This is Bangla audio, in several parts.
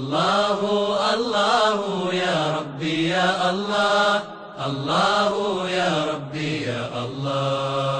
الله الله يا ربي يا الله الله يا ربي يا الله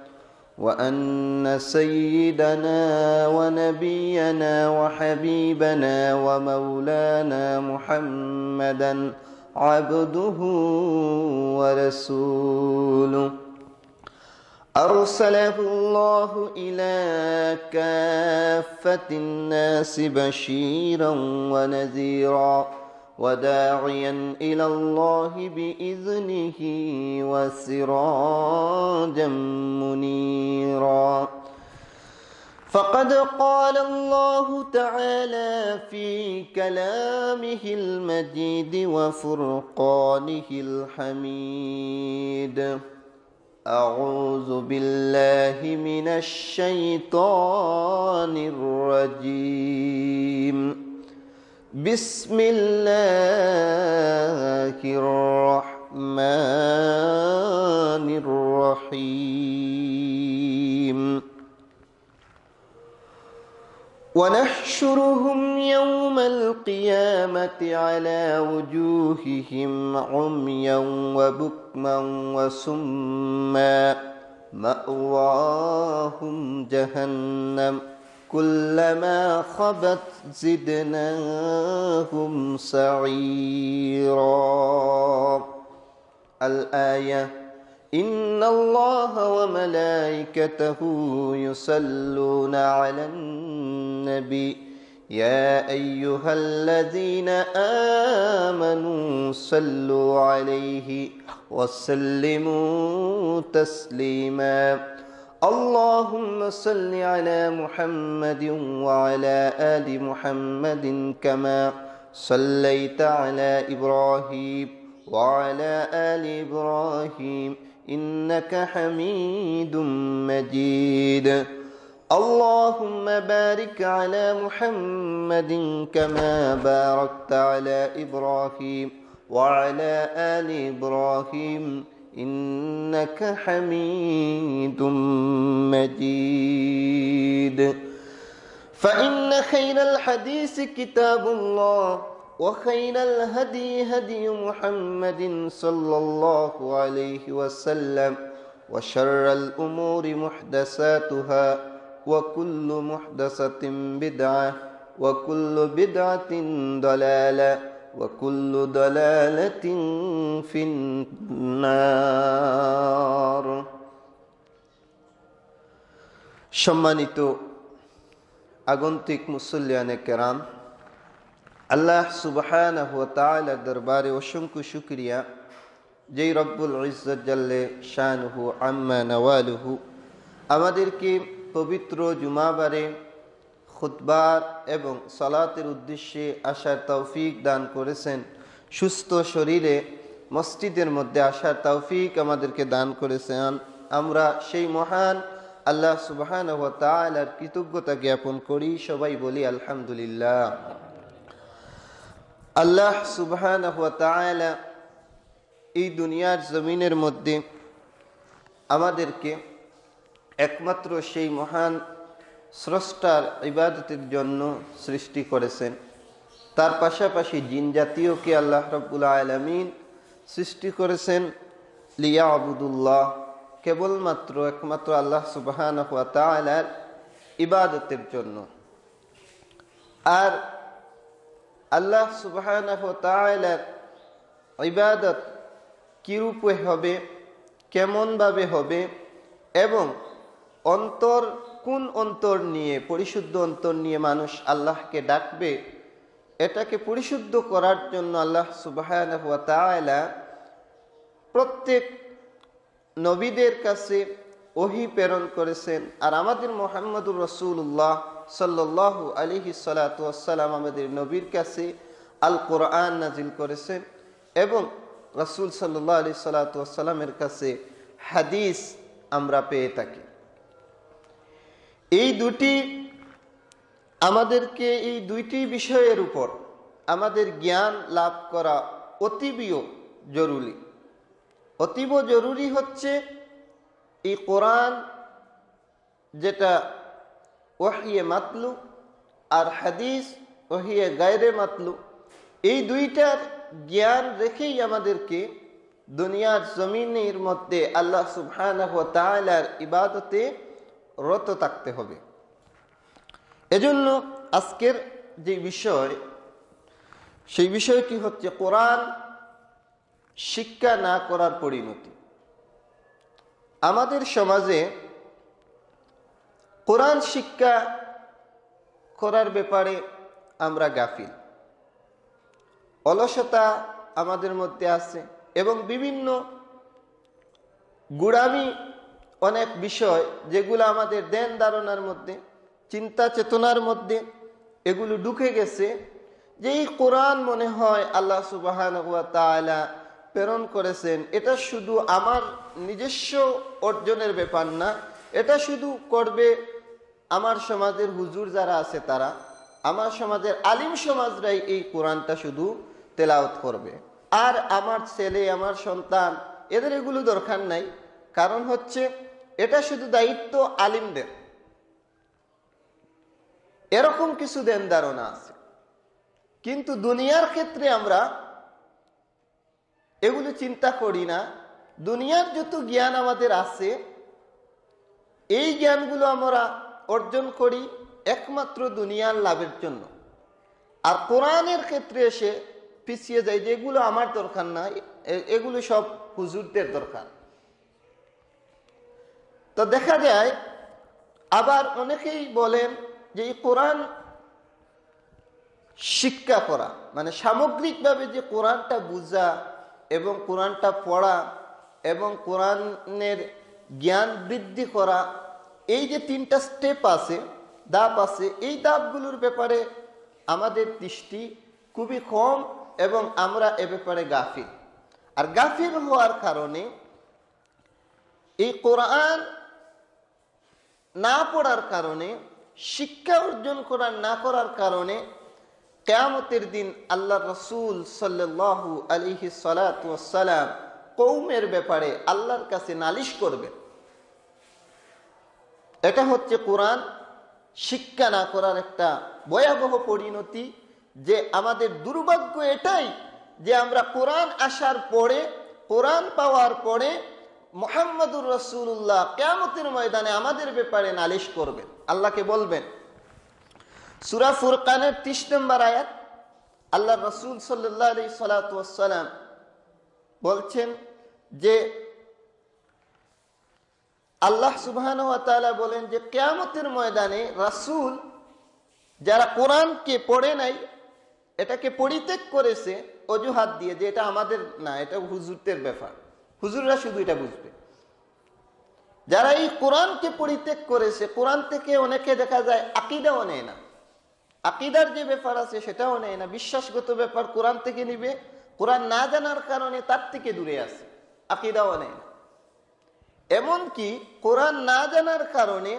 وأن سيدنا ونبينا وحبيبنا ومولانا محمدا عبده ورسوله أرسله الله إلى كافة الناس بشيرا ونذيرا وداعيا إلى الله بإذنه وسراجا منيرا فقد قال الله تعالى في كلامه المجيد وفرقانه الحميد أعوذ بالله من الشيطان الرجيم بسم الله الرحمن الرحيم ونحشرهم يوم القيامة على وجوههم عميا وبكما وسما مأواهم جهنم ۖ كلما خبت زدناهم سعيرا الآية إن الله وملائكته يصلون على النبي يا أيها الذين آمنوا صلوا عليه وسلموا تسليماً اللهم صل على محمد وعلى آل محمد كما صليت على إبراهيم وعلى آل إبراهيم إنك حميد مجيد اللهم بارك على محمد كما باركت على إبراهيم وعلى آل إبراهيم إنك حميد مجيد فإن خير الحديث كتاب الله وخير الهدي هدي محمد صلى الله عليه وسلم وشر الأمور محدثاتها وكل محدثة بدعة وكل بدعة ضلالة وكل ضلالة في النار সম্মানিত আগন্তিক মুসল্লিয়ানে কেরাম আল্লাহ সুবাহান দরবারে অসংখ্য শুক্রিয়া যেই রব্বুল ইজ্জাল্লে শানহু আম্মা নওয়ালহু আমাদেরকে পবিত্র জুমাবারে খুতবার এবং সলাতের উদ্দেশ্যে আসার তৌফিক দান করেছেন সুস্থ শরীরে মসজিদের মধ্যে আসার তৌফিক আমাদেরকে দান করেছেন আমরা সেই মহান আল্লাহ সুবাহান ও তালার কৃতজ্ঞতা জ্ঞাপন করি সবাই বলি আলহামদুলিল্লাহ আল্লাহ সুবাহান এই দুনিয়ার জমিনের মধ্যে আমাদেরকে একমাত্র সেই মহান স্রষ্টার ইবাদতের জন্য সৃষ্টি করেছেন তার পাশাপাশি জিন জাতীয়কে আল্লাহ রবুল্লা আলমিন সৃষ্টি করেছেন লিয়া আবুদুল্লাহ কেবলমাত্র একমাত্র আল্লাহ সুবাহান তালার ইবাদতের জন্য আর আল্লাহ সুবাহান তালার ইবাদত কীরূপে হবে কেমনভাবে হবে এবং অন্তর কোন অন্তর নিয়ে পরিশুদ্ধ অন্তর নিয়ে মানুষ আল্লাহকে ডাকবে এটাকে পরিশুদ্ধ করার জন্য আল্লাহ সুবাহ প্রত্যেক নবীদের কাছে ওহি প্রেরণ করেছেন আর আমাদের মোহাম্মদুর রসুল্লাহ সাল্লু আলিহি সালাতাম আমাদের নবীর কাছে আল কোরআন নাজিল করেছেন এবং রসুল সাল্লাহ আলি সাল্লাতামের কাছে হাদিস আমরা পেয়ে থাকি এই দুটি আমাদেরকে এই দুইটি বিষয়ের উপর আমাদের জ্ঞান লাভ করা অতীব জরুরি অতীব জরুরি হচ্ছে এই কোরআন যেটা ওহিয়ে মাতলু আর হাদিস ওহিয়ে গায়রে মাতলু এই দুইটার জ্ঞান রেখেই আমাদেরকে দুনিয়ার জমিনের মধ্যে আল্লাহ সুবহান ইবাদতে রত থাকতে হবে এজন্য আজকের যে বিষয় সেই বিষয়টি হচ্ছে কোরআন শিক্ষা না করার পরিণতি আমাদের সমাজে কোরআন শিক্ষা করার ব্যাপারে আমরা গাফিল অলসতা আমাদের মধ্যে আছে এবং বিভিন্ন গুড়ামি অনেক বিষয় যেগুলো আমাদের দেন ধারণার মধ্যে চিন্তা চেতনার মধ্যে এগুলো ঢুকে গেছে যেই কোরআন মনে হয় আল্লাহ সুবাহান প্রেরণ করেছেন এটা শুধু আমার নিজস্ব অর্জনের ব্যাপার না এটা শুধু করবে আমার সমাজের হুজুর যারা আছে তারা আমার সমাজের আলিম সমাজরাই এই কোরআনটা শুধু তেলাওত করবে আর আমার ছেলে আমার সন্তান এদের এগুলো দরকার নাই কারণ হচ্ছে এটা শুধু দায়িত্ব আলিমদের এরকম কিছু দেন ধারণা আছে কিন্তু দুনিয়ার ক্ষেত্রে আমরা এগুলো চিন্তা করি না দুনিয়ার যত জ্ঞান আমাদের আছে এই জ্ঞানগুলো আমরা অর্জন করি একমাত্র দুনিয়ার লাভের জন্য আর কোরআনের ক্ষেত্রে এসে পিছিয়ে যায় যে এগুলো আমার দরকার না এগুলো সব হুজুরদের দরকার তো দেখা যায় আবার অনেকেই বলেন যে এই কোরআন শিক্ষা করা মানে সামগ্রিকভাবে যে কোরআনটা বোঝা এবং কোরআনটা পড়া এবং কোরআনের জ্ঞান বৃদ্ধি করা এই যে তিনটা স্টেপ আছে দাপ আছে এই দাপগুলোর ব্যাপারে আমাদের দৃষ্টি খুবই কম এবং আমরা এ ব্যাপারে গাফিল আর গাফিল হওয়ার কারণে এই কোরআন না পড়ার কারণে শিক্ষা অর্জন করার না করার কারণে কেয়ামতের দিন আল্লাহ রসুল সাল্লু আলিহি সালাতাম কৌমের ব্যাপারে আল্লাহর কাছে নালিশ করবেন এটা হচ্ছে কোরআন শিক্ষা না করার একটা ভয়াবহ পরিণতি যে আমাদের দুর্ভাগ্য এটাই যে আমরা কোরআন আসার পরে কোরআন পাওয়ার পরে মোহাম্মদুর রসুল্লাহ কেয়ামতের ময়দানে আমাদের ব্যাপারে নালিশ করবেন আল্লাহকে বলবেন সুরা ফুরকানের ত্রিশ নম্বর আয়াত আল্লাহ রসুল সাল্লি সালাম বলছেন যে আল্লাহ সুবাহান বলেন যে কেয়ামতের ময়দানে রাসুল যারা কোরআনকে পড়ে নাই এটাকে পরিত্যাগ করেছে অজুহাত দিয়ে যে এটা আমাদের না এটা হুজুরদের ব্যাপার হুজুররা শুধু এটা বুঝবে যারা এই কোরআনকে পরিত্যাগ করেছে কোরআন থেকে অনেকে দেখা যায় আকিদাও নেয় না আকিদার যে ব্যাপার আছে সেটাও নেয় না বিশ্বাসগত ব্যাপার কোরআন থেকে নিবে কোরআন না জানার কারণে তার থেকে দূরে আছে আকিদাও নেয় না এমনকি কোরআন না জানার কারণে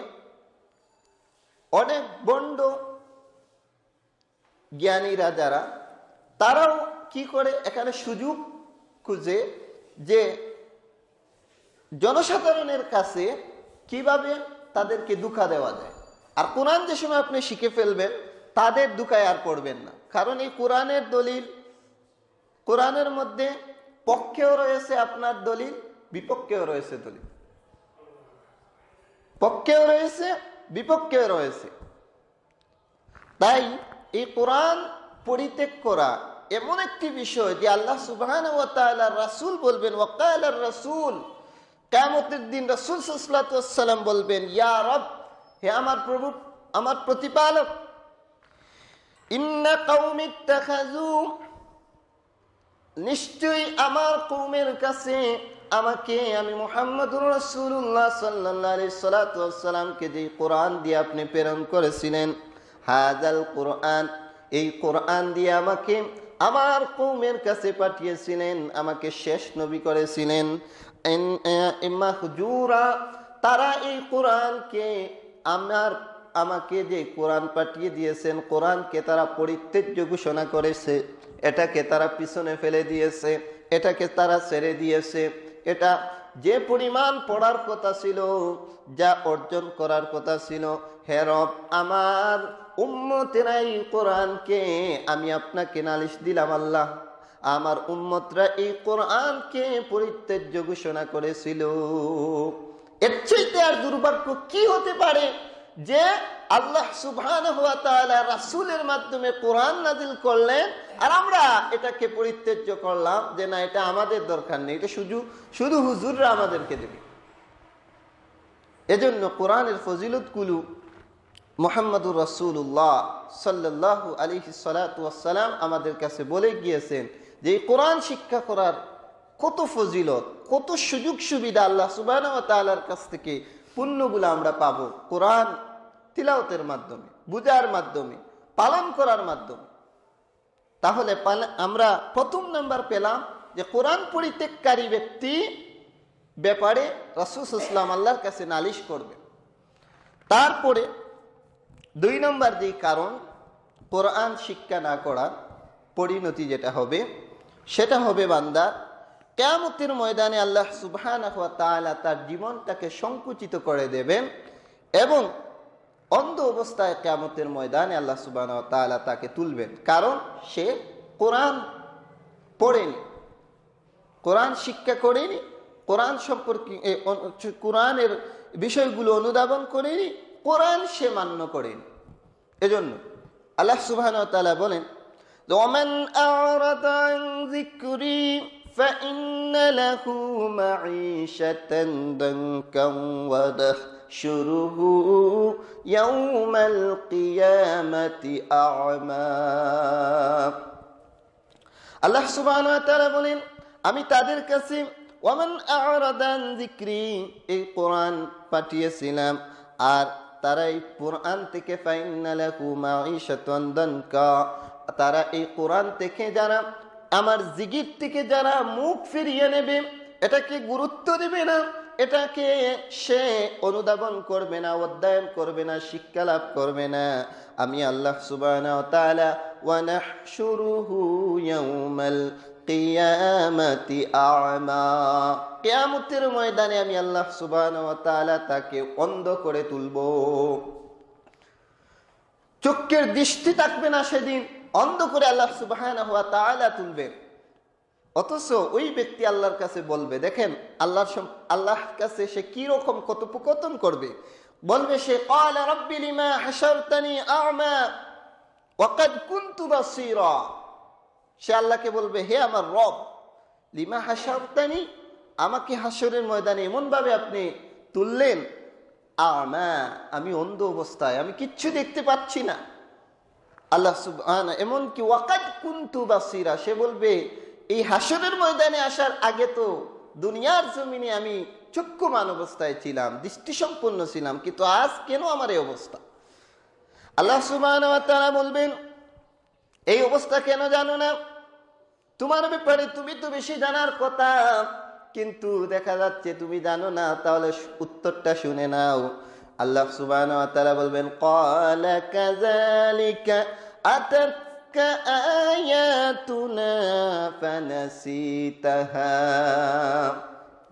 অনেক বন্ড জ্ঞানীরা যারা তারাও কি করে এখানে সুযোগ খুঁজে যে জনসাধারণের কাছে কিভাবে তাদেরকে দুঃখা দেওয়া যায় আর কোরআন যে সময় আপনি শিখে ফেলবেন তাদের দুকায় আর পড়বেন না কারণ এই কোরআনের দলিল কোরআনের মধ্যে পক্ষেও রয়েছে আপনার দলিল বিপক্ষেও রয়েছে দলিল পক্ষেও রয়েছে বিপক্ষেও রয়েছে তাই এই কোরআন পরিত্যাগ করা এমন একটি বিষয় যে আল্লাহ সুবাহ রাসুল বলবেন ওকাল রাসুল কেমতের দিন রসুল সাল্লাম বলবেন ইয়া রব হে আমার প্রভু আমার প্রতিপালক ইন্না কৌমিতাজু নিশ্চয়ই আমার কৌমের কাছে আমাকে আমি মোহাম্মদুর রসুল্লাহ সাল্লি সাল্লাতামকে যে কোরআন দিয়ে আপনি প্রেরণ করেছিলেন হাজাল কোরআন এই কোরআন দিয়ে আমাকে আমার কৌমের কাছে পাঠিয়েছিলেন আমাকে শেষ নবী করেছিলেন তারা এই কোরআনকে আমার আমাকে যে কোরআন পাঠিয়ে দিয়েছেন কোরআনকে তারা পরিত্যাজ্য ঘোষণা করেছে এটাকে তারা পিছনে ফেলে দিয়েছে এটাকে তারা ছেড়ে দিয়েছে এটা যে পরিমাণ পড়ার কথা ছিল যা অর্জন করার কথা ছিল হেরব আমার উম্মতেরাই কোরআনকে আমি আপনাকে নালিশ দিলাম আল্লাহ আমার উন্মতরা এই কোরআনকে পরিত্যাজ্য ঘোষণা করেছিল এর চাইতে আর দুর্ভাগ্য কি হতে পারে যে আল্লাহ সুবহান হওয়া তাহলে রাসুলের মাধ্যমে কোরআন নাজিল করলেন আর আমরা এটাকে পরিত্যাজ্য করলাম যে না এটা আমাদের দরকার নেই এটা শুধু শুধু হুজুররা আমাদেরকে দেবে এজন্য কোরআনের ফজিলতগুলো মোহাম্মদুর রসুল্লাহ সাল্লাহ আলিহি সালাম আমাদের কাছে বলে গিয়েছেন যে কোরআন শিক্ষা করার কত ফজিলত কত সুযোগ সুবিধা আল্লাহ সুবাহ তালার কাছ থেকে পুণ্যগুলো আমরা পাব কোরআন তিলাওতের মাধ্যমে বুজার মাধ্যমে পালন করার মাধ্যমে তাহলে আমরা প্রথম নাম্বার পেলাম যে কোরআন পরিত্যাগকারী ব্যক্তি ব্যাপারে রাসুস ইসলাম আল্লাহর কাছে নালিশ করবে তারপরে দুই নম্বর যেই কারণ কোরআন শিক্ষা না করার পরিণতি যেটা হবে সেটা হবে বান্দা কেয়ামতের ময়দানে আল্লাহ সুবহান তার জীবনটাকে সংকুচিত করে দেবেন এবং অন্ধ অবস্থায় কেয়ামতের ময়দানে আল্লাহ সুবহান তাকে তুলবেন কারণ সে কোরআন পড়েনি কোরআন শিক্ষা করেনি কোরআন সম্পর্কে কোরআনের বিষয়গুলো অনুধাবন করেনি কোরআন সে মান্য করেনি এজন্য আল্লাহ সুবাহ তালা বলেন ومن أعرض عن ذكري فإن له معيشة ضنكا ودهشره يوم القيامة أعمى الله سبحانه وتعالى يقول أمي تادر كسيم ومن أعرض عن ذكري القرآن باتي السلام آر ترى القرآن تكفين له معيشة ضنكا তারা এই কোরআন দেখে যারা আমার জিগির থেকে যারা মুখ ফিরিয়ে নেবে এটাকে গুরুত্ব দেবে না এটাকে সে অনুধাবন করবে না অধ্যয়ন করবে না শিক্ষা লাভ করবে না আমি আল্লাহ সুবাহ ময়দানে আমি আল্লাহ সুবাহ তাকে অন্ধ করে তুলব চোখের দৃষ্টি থাকবে না সেদিন অন্ধ করে আল্লাহ সুবাহ তুলবে অথচ ওই ব্যক্তি আল্লাহর কাছে বলবে দেখেন আল্লাহর আল্লাহর কাছে সে কি রকম কথোপকথন করবে বলবে সে সে আল্লাহকে বলবে হে আমার রব লিমা হাসারতানি আমাকে হাসরের ময়দানে এমনভাবে আপনি তুললেন আমি অন্ধ অবস্থায় আমি কিচ্ছু দেখতে পাচ্ছি না আল্লাহ সুবহান এমনকি ওয়াকাদ কুন্তু বাসিরা সে বলবে এই হাসরের ময়দানে আসার আগে তো দুনিয়ার জমিনে আমি চক্ষুমান অবস্থায় ছিলাম দৃষ্টিসম্পন্ন ছিলাম কিন্তু আজ কেন আমার এই অবস্থা আল্লাহ সুবাহ তারা বলবেন এই অবস্থা কেন জানো না তোমার ব্যাপারে তুমি তো বেশি জানার কথা কিন্তু দেখা যাচ্ছে তুমি জানো না তাহলে উত্তরটা শুনে নাও আল্লাহ সুবান তারা বলবেন কল কালিক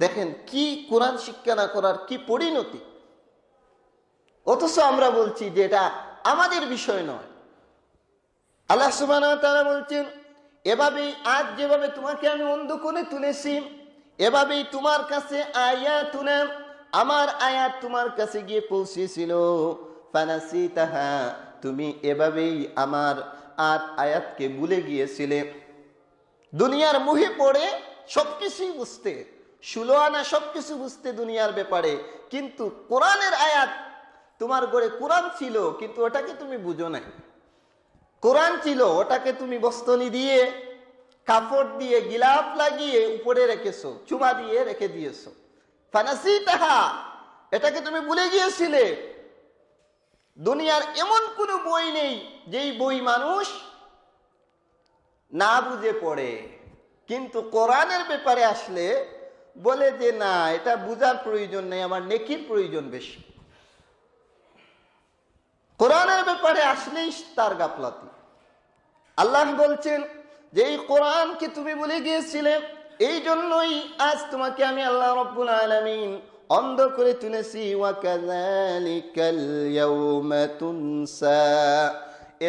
দেখেন কি কোরআন শিক্ষা না করার কি পরিণতি অথচ আমরা বলছি যে এটা আমাদের বিষয় নয় আল্লাহ সুবান তারা বলছেন এভাবেই আজ যেভাবে তোমাকে আমি অন্ধ করে তুলেছি এভাবেই তোমার কাছে আয়া তুলাম আমার আয়াত তোমার কাছে গিয়ে পৌঁছেছিল ফানাসি তাহা তুমি এভাবেই আমার আর আয়াতকে ভুলে গিয়েছিলে দুনিয়ার মুহে পড়ে সবকিছুই বুঝতে সুলো আনা সবকিছু বুঝতে দুনিয়ার ব্যাপারে কিন্তু কোরআনের আয়াত তোমার গড়ে কোরআন ছিল কিন্তু ওটাকে তুমি বুঝো নাই কোরআন ছিল ওটাকে তুমি বস্তনি দিয়ে কাপড় দিয়ে গিলাফ লাগিয়ে উপরে রেখেছো চুমা দিয়ে রেখে দিয়েছো এটাকে তুমি ভুলে গিয়েছিলে দুনিয়ার এমন কোনো বই নেই যেই বই মানুষ না বুঝে পড়ে কিন্তু কোরআনের ব্যাপারে আসলে বলে যে না এটা বুঝার প্রয়োজন নেই আমার নেকির প্রয়োজন বেশি কোরআনের ব্যাপারে আসলেই তার গাফলাতি আল্লাহ বলছেন যে এই কোরআনকে তুমি বলে গিয়েছিলে এই জন্যই আজ তোমাকে আমি আল্লাহ রব্বুল আলমিন অন্ধ করে তুলেছি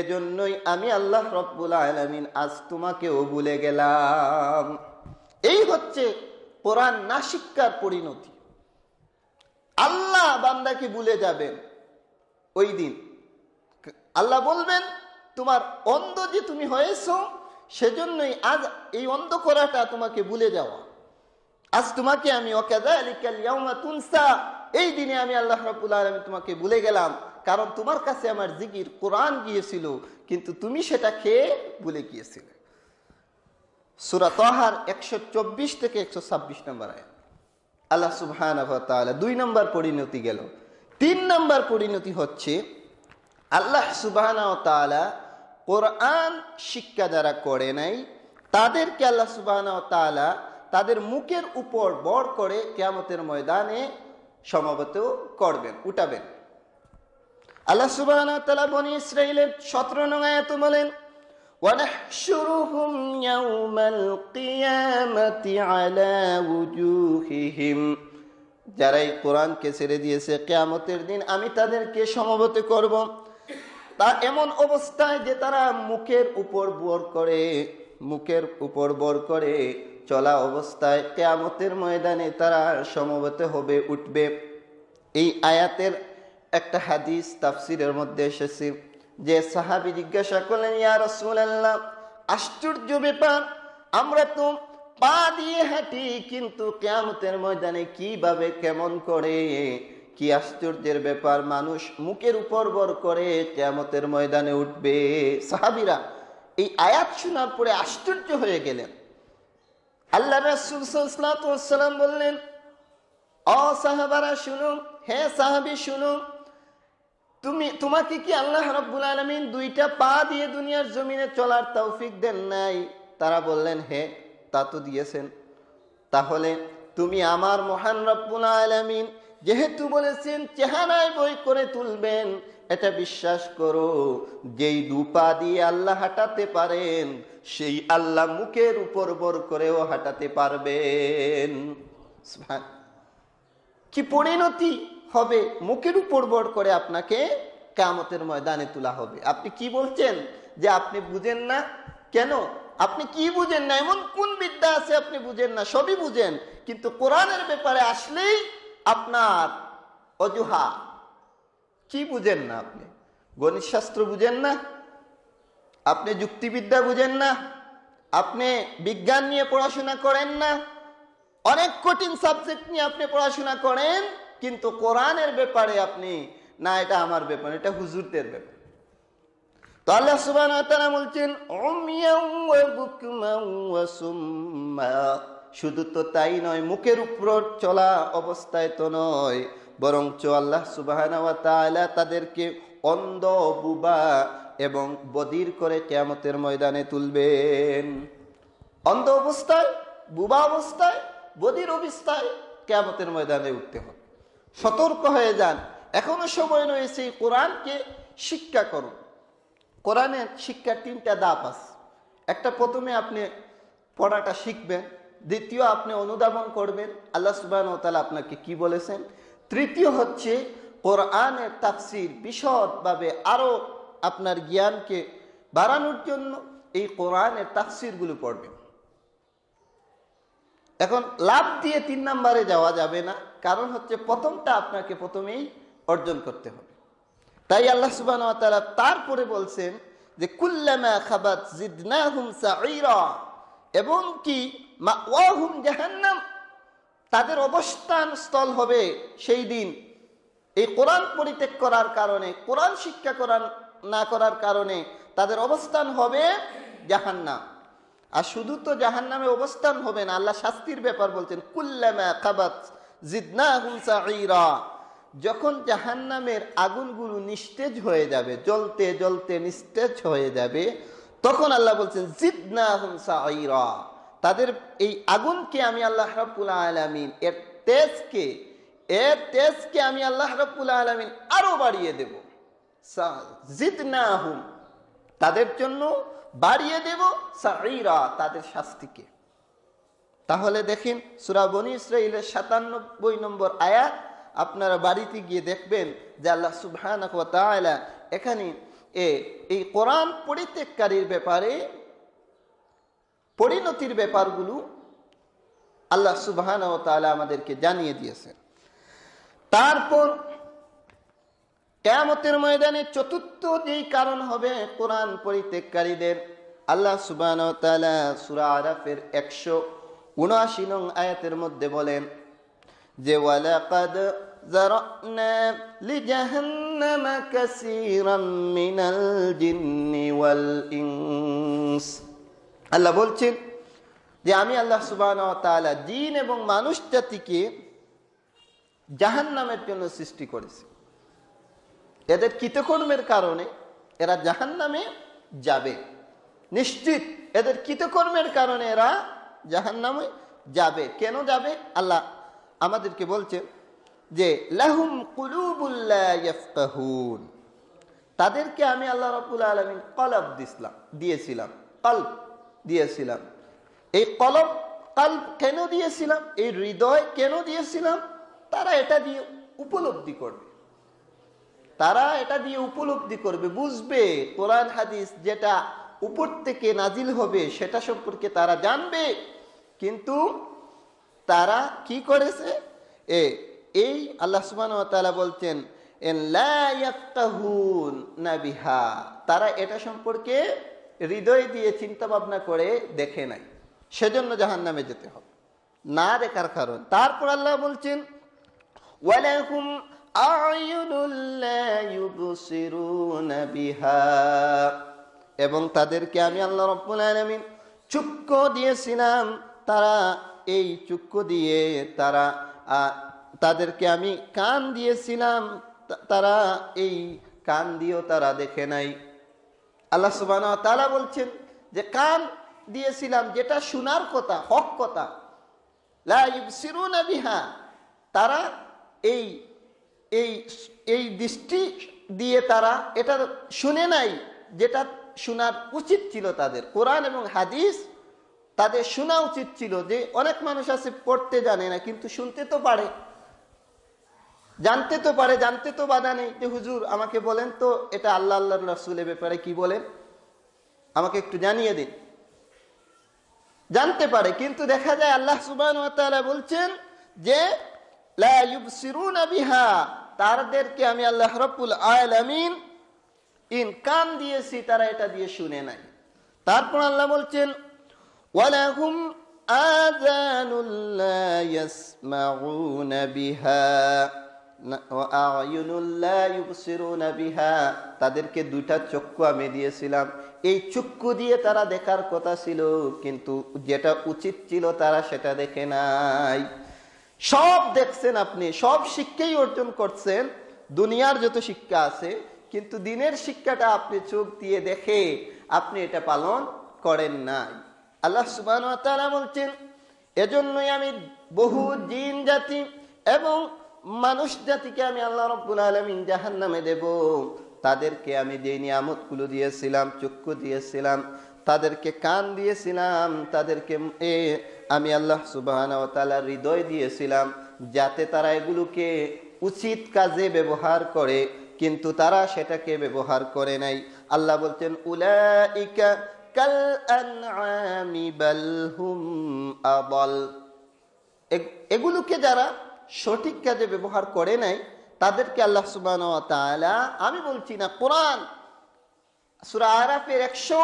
এজন্যই আমি আল্লাহ রব্বুল আলমিন আজ তোমাকেও ভুলে গেলাম এই হচ্ছে কোরআন না শিক্ষার পরিণতি আল্লাহ বান্দাকে ভুলে যাবেন ওই দিন আল্লাহ বলবেন তোমার অন্ধ যে তুমি হয়েছ সেজন্যই আজ এই অন্ধকরাটা তোমাকে ভুলে যাওয়া আজ তোমাকে আমি তুনসা এই দিনে আমি আল্লাহ রাবুল তোমাকে ভুলে গেলাম কারণ তোমার কাছে আমার জিকির কোরআন গিয়েছিল কিন্তু তুমি সেটা খেয়ে ভুলে গিয়েছিলে সুরা তহার একশো চব্বিশ থেকে একশো ছাব্বিশ নম্বর আয় আল্লাহ সুহান দুই নম্বর পরিণতি গেল তিন নম্বর পরিণতি হচ্ছে আল্লাহ সুবাহ কোরআন শিক্ষা যারা করে নাই তাদেরকে আল্লাহ সুবাহ তালা তাদের মুখের উপর বর করে কেয়ামতের ময়দানে সমবেত করবেন উঠাবেন আল্লাহ সুবাহ বনি ইসরাইলের সতেরো নয় এত বলেন ونحشرهم يوم القيامة على وجوههم যারা এই কোরআনকে ছেড়ে দিয়েছে কেয়ামতের দিন আমি তাদেরকে সমবত করবো তা এমন অবস্থায় যে তারা মুখের উপর বর করে মুখের উপর বর করে চলা অবস্থায় কেয়ামতের ময়দানে তারা সমবেত হবে উঠবে এই আয়াতের একটা হাদিস তাফসিরের মধ্যে এসেছে যে সাহাবি জিজ্ঞাসা করলেন ইয়ার রসুল আশ্চর্য ব্যাপার আমরা তো পা দিয়ে হাঁটি কিন্তু কেয়ামতের ময়দানে কিভাবে কেমন করে কি আশ্চর্যের ব্যাপার মানুষ মুখের উপর বর করে কেয়ামতের ময়দানে উঠবে সাহাবিরা এই আয়াত শোনার পরে আশ্চর্য হয়ে গেলেন আল্লাহ রসুলাম বললেন অসাহাবারা শুনুন হে সাহাবি শুনুন তুমি তোমাকে কি আল্লাহ রব্বুল আলমিন দুইটা পা দিয়ে দুনিয়ার জমিনে চলার তৌফিক দেন নাই তারা বললেন হে তা তো দিয়েছেন তাহলে তুমি আমার মহান রব্বুল আলমিন যেহেতু বলেছেন চেহারায় বই করে তুলবেন এটা বিশ্বাস করো যেই দুপা দিয়ে আল্লাহ হাঁটাতে পারেন সেই আল্লাহ মুখের উপর বর করেও হাঁটাতে পারবেন কি পরিণতি হবে মুখের উপর বর করে আপনাকে কামতের ময়দানে তোলা হবে আপনি কি বলছেন যে আপনি বুঝেন না কেন আপনি কি বুঝেন না এমন কোন বিদ্যা আছে আপনি বুঝেন না সবই বুঝেন কিন্তু কোরআনের ব্যাপারে আসলেই আপনার অজুহা কি বুঝেন না আপনি গণিত শাস্ত্র বুঝেন না আপনি যুক্তিবিদ্যা বুঝেন না আপনি বিজ্ঞান নিয়ে পড়াশোনা করেন না অনেক কঠিন সাবজেক্ট নিয়ে আপনি পড়াশোনা করেন কিন্তু কোরআনের ব্যাপারে আপনি না এটা আমার ব্যাপার এটা হুজুরদের ব্যাপার তো আল্লাহ সুবাহ বলছেন শুধু তো তাই নয় মুখের উপর চলা অবস্থায় তো নয় বরঞ্চ আল্লাহ সুবাহ তাদেরকে অন্ধ বুবা এবং বদির করে কেমতের ময়দানে তুলবেন অন্ধ অবস্থায় বুবা অবস্থায় বদির অবস্থায় কেয়ামতের ময়দানে উঠতে হবে সতর্ক হয়ে যান এখনো সময় রয়েছে কোরআনকে শিক্ষা করুন কোরআনের শিক্ষার তিনটা দাপ আছে একটা প্রথমে আপনি পড়াটা শিখবেন দ্বিতীয় আপনি অনুধাবন করবেন আল্লাহ সুবাহ তালা আপনাকে কি বলেছেন তৃতীয় হচ্ছে কোরআনের তাফসির বিশদভাবে আরও আপনার জ্ঞানকে বাড়ানোর জন্য এই কোরআনের তাফসিরগুলো পড়বেন এখন লাভ দিয়ে তিন নম্বরে যাওয়া যাবে না কারণ হচ্ছে প্রথমটা আপনাকে প্রথমেই অর্জন করতে হবে তাই আল্লাহ সুবাহ তারপরে বলছেন যে কুল্লামা খাবাত জিদনা হুমসা এবং কি জাহান্নাম তাদের অবস্থান স্থল হবে সেই দিন এই কোরআন পরিত্যাগ করার কারণে কোরআন শিক্ষা করার না করার কারণে তাদের অবস্থান হবে জাহান্নাম আর শুধু তো জাহান নামে অবস্থান হবে না আল্লাহ শাস্তির ব্যাপার বলছেন কুল্লামা যখন জাহান নামের আগুনগুলো নিস্তেজ হয়ে যাবে জ্বলতে জ্বলতে নিস্তেজ হয়ে যাবে তখন আল্লাহ বলছেন জিদনা তাদের এই আগুনকে আমি আল্লাহ রব্বুল আলমিন এর তেজকে এর তেজকে আমি আল্লাহ রব্বুল আলমিন আরো বাড়িয়ে দেব জিদনা তাদের জন্য বাড়িয়ে দেব সাইরা তাদের শাস্তিকে তাহলে দেখেন সুরাবনি ইসরাইলের সাতানব্বই নম্বর আয়াত আপনারা বাড়িতে গিয়ে দেখবেন যে আল্লাহ সুবাহ এখানে এ এই কোরআন পরিত্যাগকারীর ব্যাপারে পরিণতির ব্যাপারগুলো আল্লাহ সুবাহান ও তালা আমাদেরকে জানিয়ে দিয়েছেন তারপর কেয়ামতের ময়দানে চতুর্থ যেই কারণ হবে কোরআন পরিত্যাগকারীদের আল্লাহ ও তালা সুরা আরাফের একশো উনআশি নং আয়াতের মধ্যে বলেন যে ওয়ালাকাদ زرعنا لجهنم كثيرا من الجن والإنس আল্লাহ বলছেন যে আমি আল্লাহ সুবাহ জিন এবং মানুষ জাতিকে জাহান নামের জন্য সৃষ্টি করেছি এদের কৃতকর্মের কারণে এরা জাহান নামে যাবে নিশ্চিত এদের কৃতকর্মের কারণে এরা জাহান নামে যাবে কেন যাবে আল্লাহ আমাদেরকে বলছে যে লাহুম কুলুবুল্লাহুন তাদেরকে আমি আল্লাহ রবুল আলমিন কলব দিসলাম দিয়েছিলাম কল্প দিয়েছিলাম এই কলব কল্প কেন দিয়েছিলাম এই হৃদয় কেন দিয়েছিলাম তারা এটা দিয়ে উপলব্ধি করবে তারা এটা দিয়ে উপলব্ধি করবে বুঝবে কোরআন হাদিস যেটা উপর থেকে নাজিল হবে সেটা সম্পর্কে তারা জানবে কিন্তু তারা কি করেছে এ এই আল্লাহ সুবাহ বলছেন বিহা তারা এটা সম্পর্কে হৃদয় দিয়ে চিন্তা ভাবনা করে দেখে নাই সেজন্য জাহান নামে যেতে হবে না দেখার কারণ তারপর আল্লাহ বলছেন এবং তাদেরকে আমি আল্লাহ রব্বুল আলমিন চুক্ক দিয়েছিলাম তারা এই চুক্ক দিয়ে তারা তাদেরকে আমি কান দিয়েছিলাম তারা এই কান দিয়েও তারা দেখে নাই আল্লাহ সুবান তারা বলছেন যে কান দিয়েছিলাম যেটা শোনার কথা হক কথা বিহা তারা এই এই এই দৃষ্টি দিয়ে তারা এটা শুনে নাই যেটা শোনার উচিত ছিল তাদের কোরআন এবং হাদিস তাদের শোনা উচিত ছিল যে অনেক মানুষ আছে পড়তে জানে না কিন্তু শুনতে তো পারে জানতে তো পারে জানতে তো বাধা নেই যে হুজুর আমাকে বলেন তো এটা আল্লাহ আল্লাহ রসুলের ব্যাপারে কি বলেন আমাকে একটু জানিয়ে দিন জানতে পারে কিন্তু দেখা যায় আল্লাহ সুবান বলছেন যে বিহা তাদেরকে আমি আল্লাহ রব্বুল আলামিন ইন কান দিয়েছি তারা এটা দিয়ে শুনে নাই তারপর আল্লাহ বলছেন ওয়ালাহুম আজানুল্লাহ বিহা তাদেরকে দুইটা চক্ষু আমি দিয়েছিলাম এই চক্ষু দিয়ে তারা দেখার কথা ছিল কিন্তু যেটা উচিত ছিল তারা সেটা দেখে নাই সব দেখছেন আপনি সব শিক্ষাই অর্জন করছেন দুনিয়ার যত শিক্ষা আছে কিন্তু দিনের শিক্ষাটা আপনি চোখ দিয়ে দেখে আপনি এটা পালন করেন নাই আল্লাহ সুবাহ বলছেন এজন্যই আমি বহু জিন জাতি এবং মানুষ জাতিকে আমি আল্লাহ রব্বুল আলমিন জাহান নামে দেব তাদেরকে আমি যে গুলো দিয়েছিলাম চক্ষু দিয়েছিলাম তাদেরকে কান দিয়েছিলাম তাদেরকে এ আমি আল্লাহ সুবাহানা ও তালার হৃদয় দিয়েছিলাম যাতে তারা এগুলোকে উচিত কাজে ব্যবহার করে কিন্তু তারা সেটাকে ব্যবহার করে নাই আল্লাহ বলছেন উলাইকা কাল আনআমি বাল হুম আবল এগুলোকে যারা সঠিক কাজে ব্যবহার করে নাই তাদেরকে আল্লাহ সুবাহ আমি বলছি না কোরআন একশো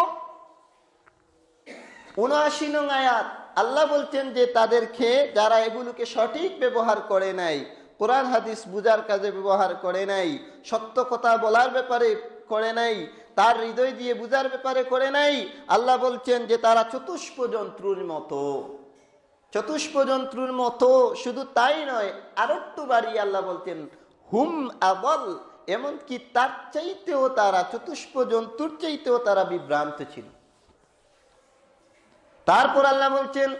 উনআশি নং আয়াত আল্লাহ বলছেন যে তাদেরকে যারা এগুলোকে সঠিক ব্যবহার করে নাই কোরআন হাদিস বুজার কাজে ব্যবহার করে নাই সত্য কথা বলার ব্যাপারে করে নাই তার হৃদয় দিয়ে বুজার ব্যাপারে করে নাই আল্লাহ বলছেন যে তারা চতুষ্প জন্তুর মতো চতুষ্পজন্তুর মতো শুধু তাই নয় আর একটু বাড়ি আল্লাহ বলতেন হুম আবল এমনকি তার চাইতেও তারা চতুষ্পজন্তুর চাইতেও তারা বিভ্রান্ত ছিল তারপর আল্লাহ বলছেন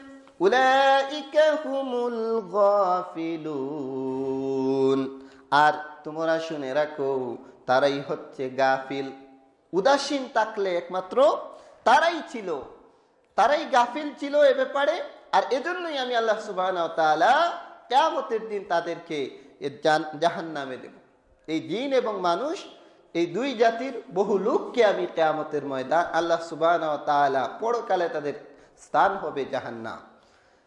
আর তোমরা শুনে রাখো তারাই হচ্ছে গাফিল উদাসীন থাকলে একমাত্র তারাই ছিল তারাই গাফিল ছিল এ ব্যাপারে আর এজন্যই আমি আল্লাহ সুবাহ কেয়ামতের দিন তাদেরকে জাহান নামে দেব এই দিন এবং মানুষ এই দুই জাতির বহু লোককে আমি কেয়ামতের ময়দান আল্লাহ সুবাহ পরকালে তাদের স্থান হবে জাহান্নাম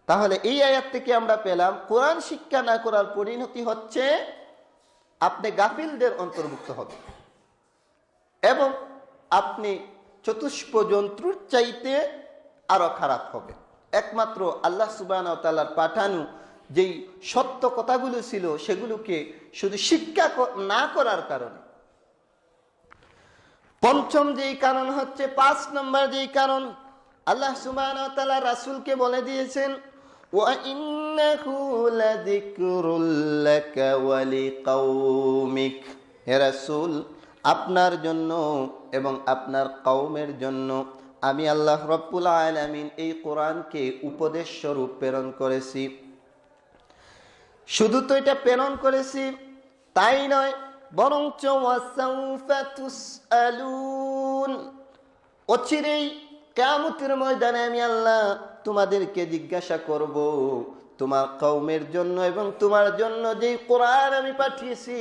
তাহলে এই আয়াত থেকে আমরা পেলাম কোরআন শিক্ষা না করার পরিণতি হচ্ছে আপনি গাফিলদের অন্তর্ভুক্ত হবে এবং আপনি চতুষ্প জন্তুর চাইতে আরো খারাপ হবে একমাত্র আল্লাহ সুবাহতালার পাঠানো যেই সত্য কথাগুলো ছিল সেগুলোকে শুধু শিক্ষা না করার কারণে পঞ্চম যেই কারণ হচ্ছে পাঁচ নম্বর যেই কারণ আল্লাহ সুবাহতালা রাসুলকে বলে দিয়েছেন আপনার জন্য এবং আপনার কৌমের জন্য আমি আল্লাহ রব্বুল আলামিন এই কোরআনকে উপদেশ স্বরূপ প্রেরণ করেছি শুধু তো এটা প্রেরণ করেছি তাই নয় বরং অচিরেই কেমতের ময়দানে আমি আল্লাহ তোমাদেরকে জিজ্ঞাসা করব তোমার কৌমের জন্য এবং তোমার জন্য যে কোরআন আমি পাঠিয়েছি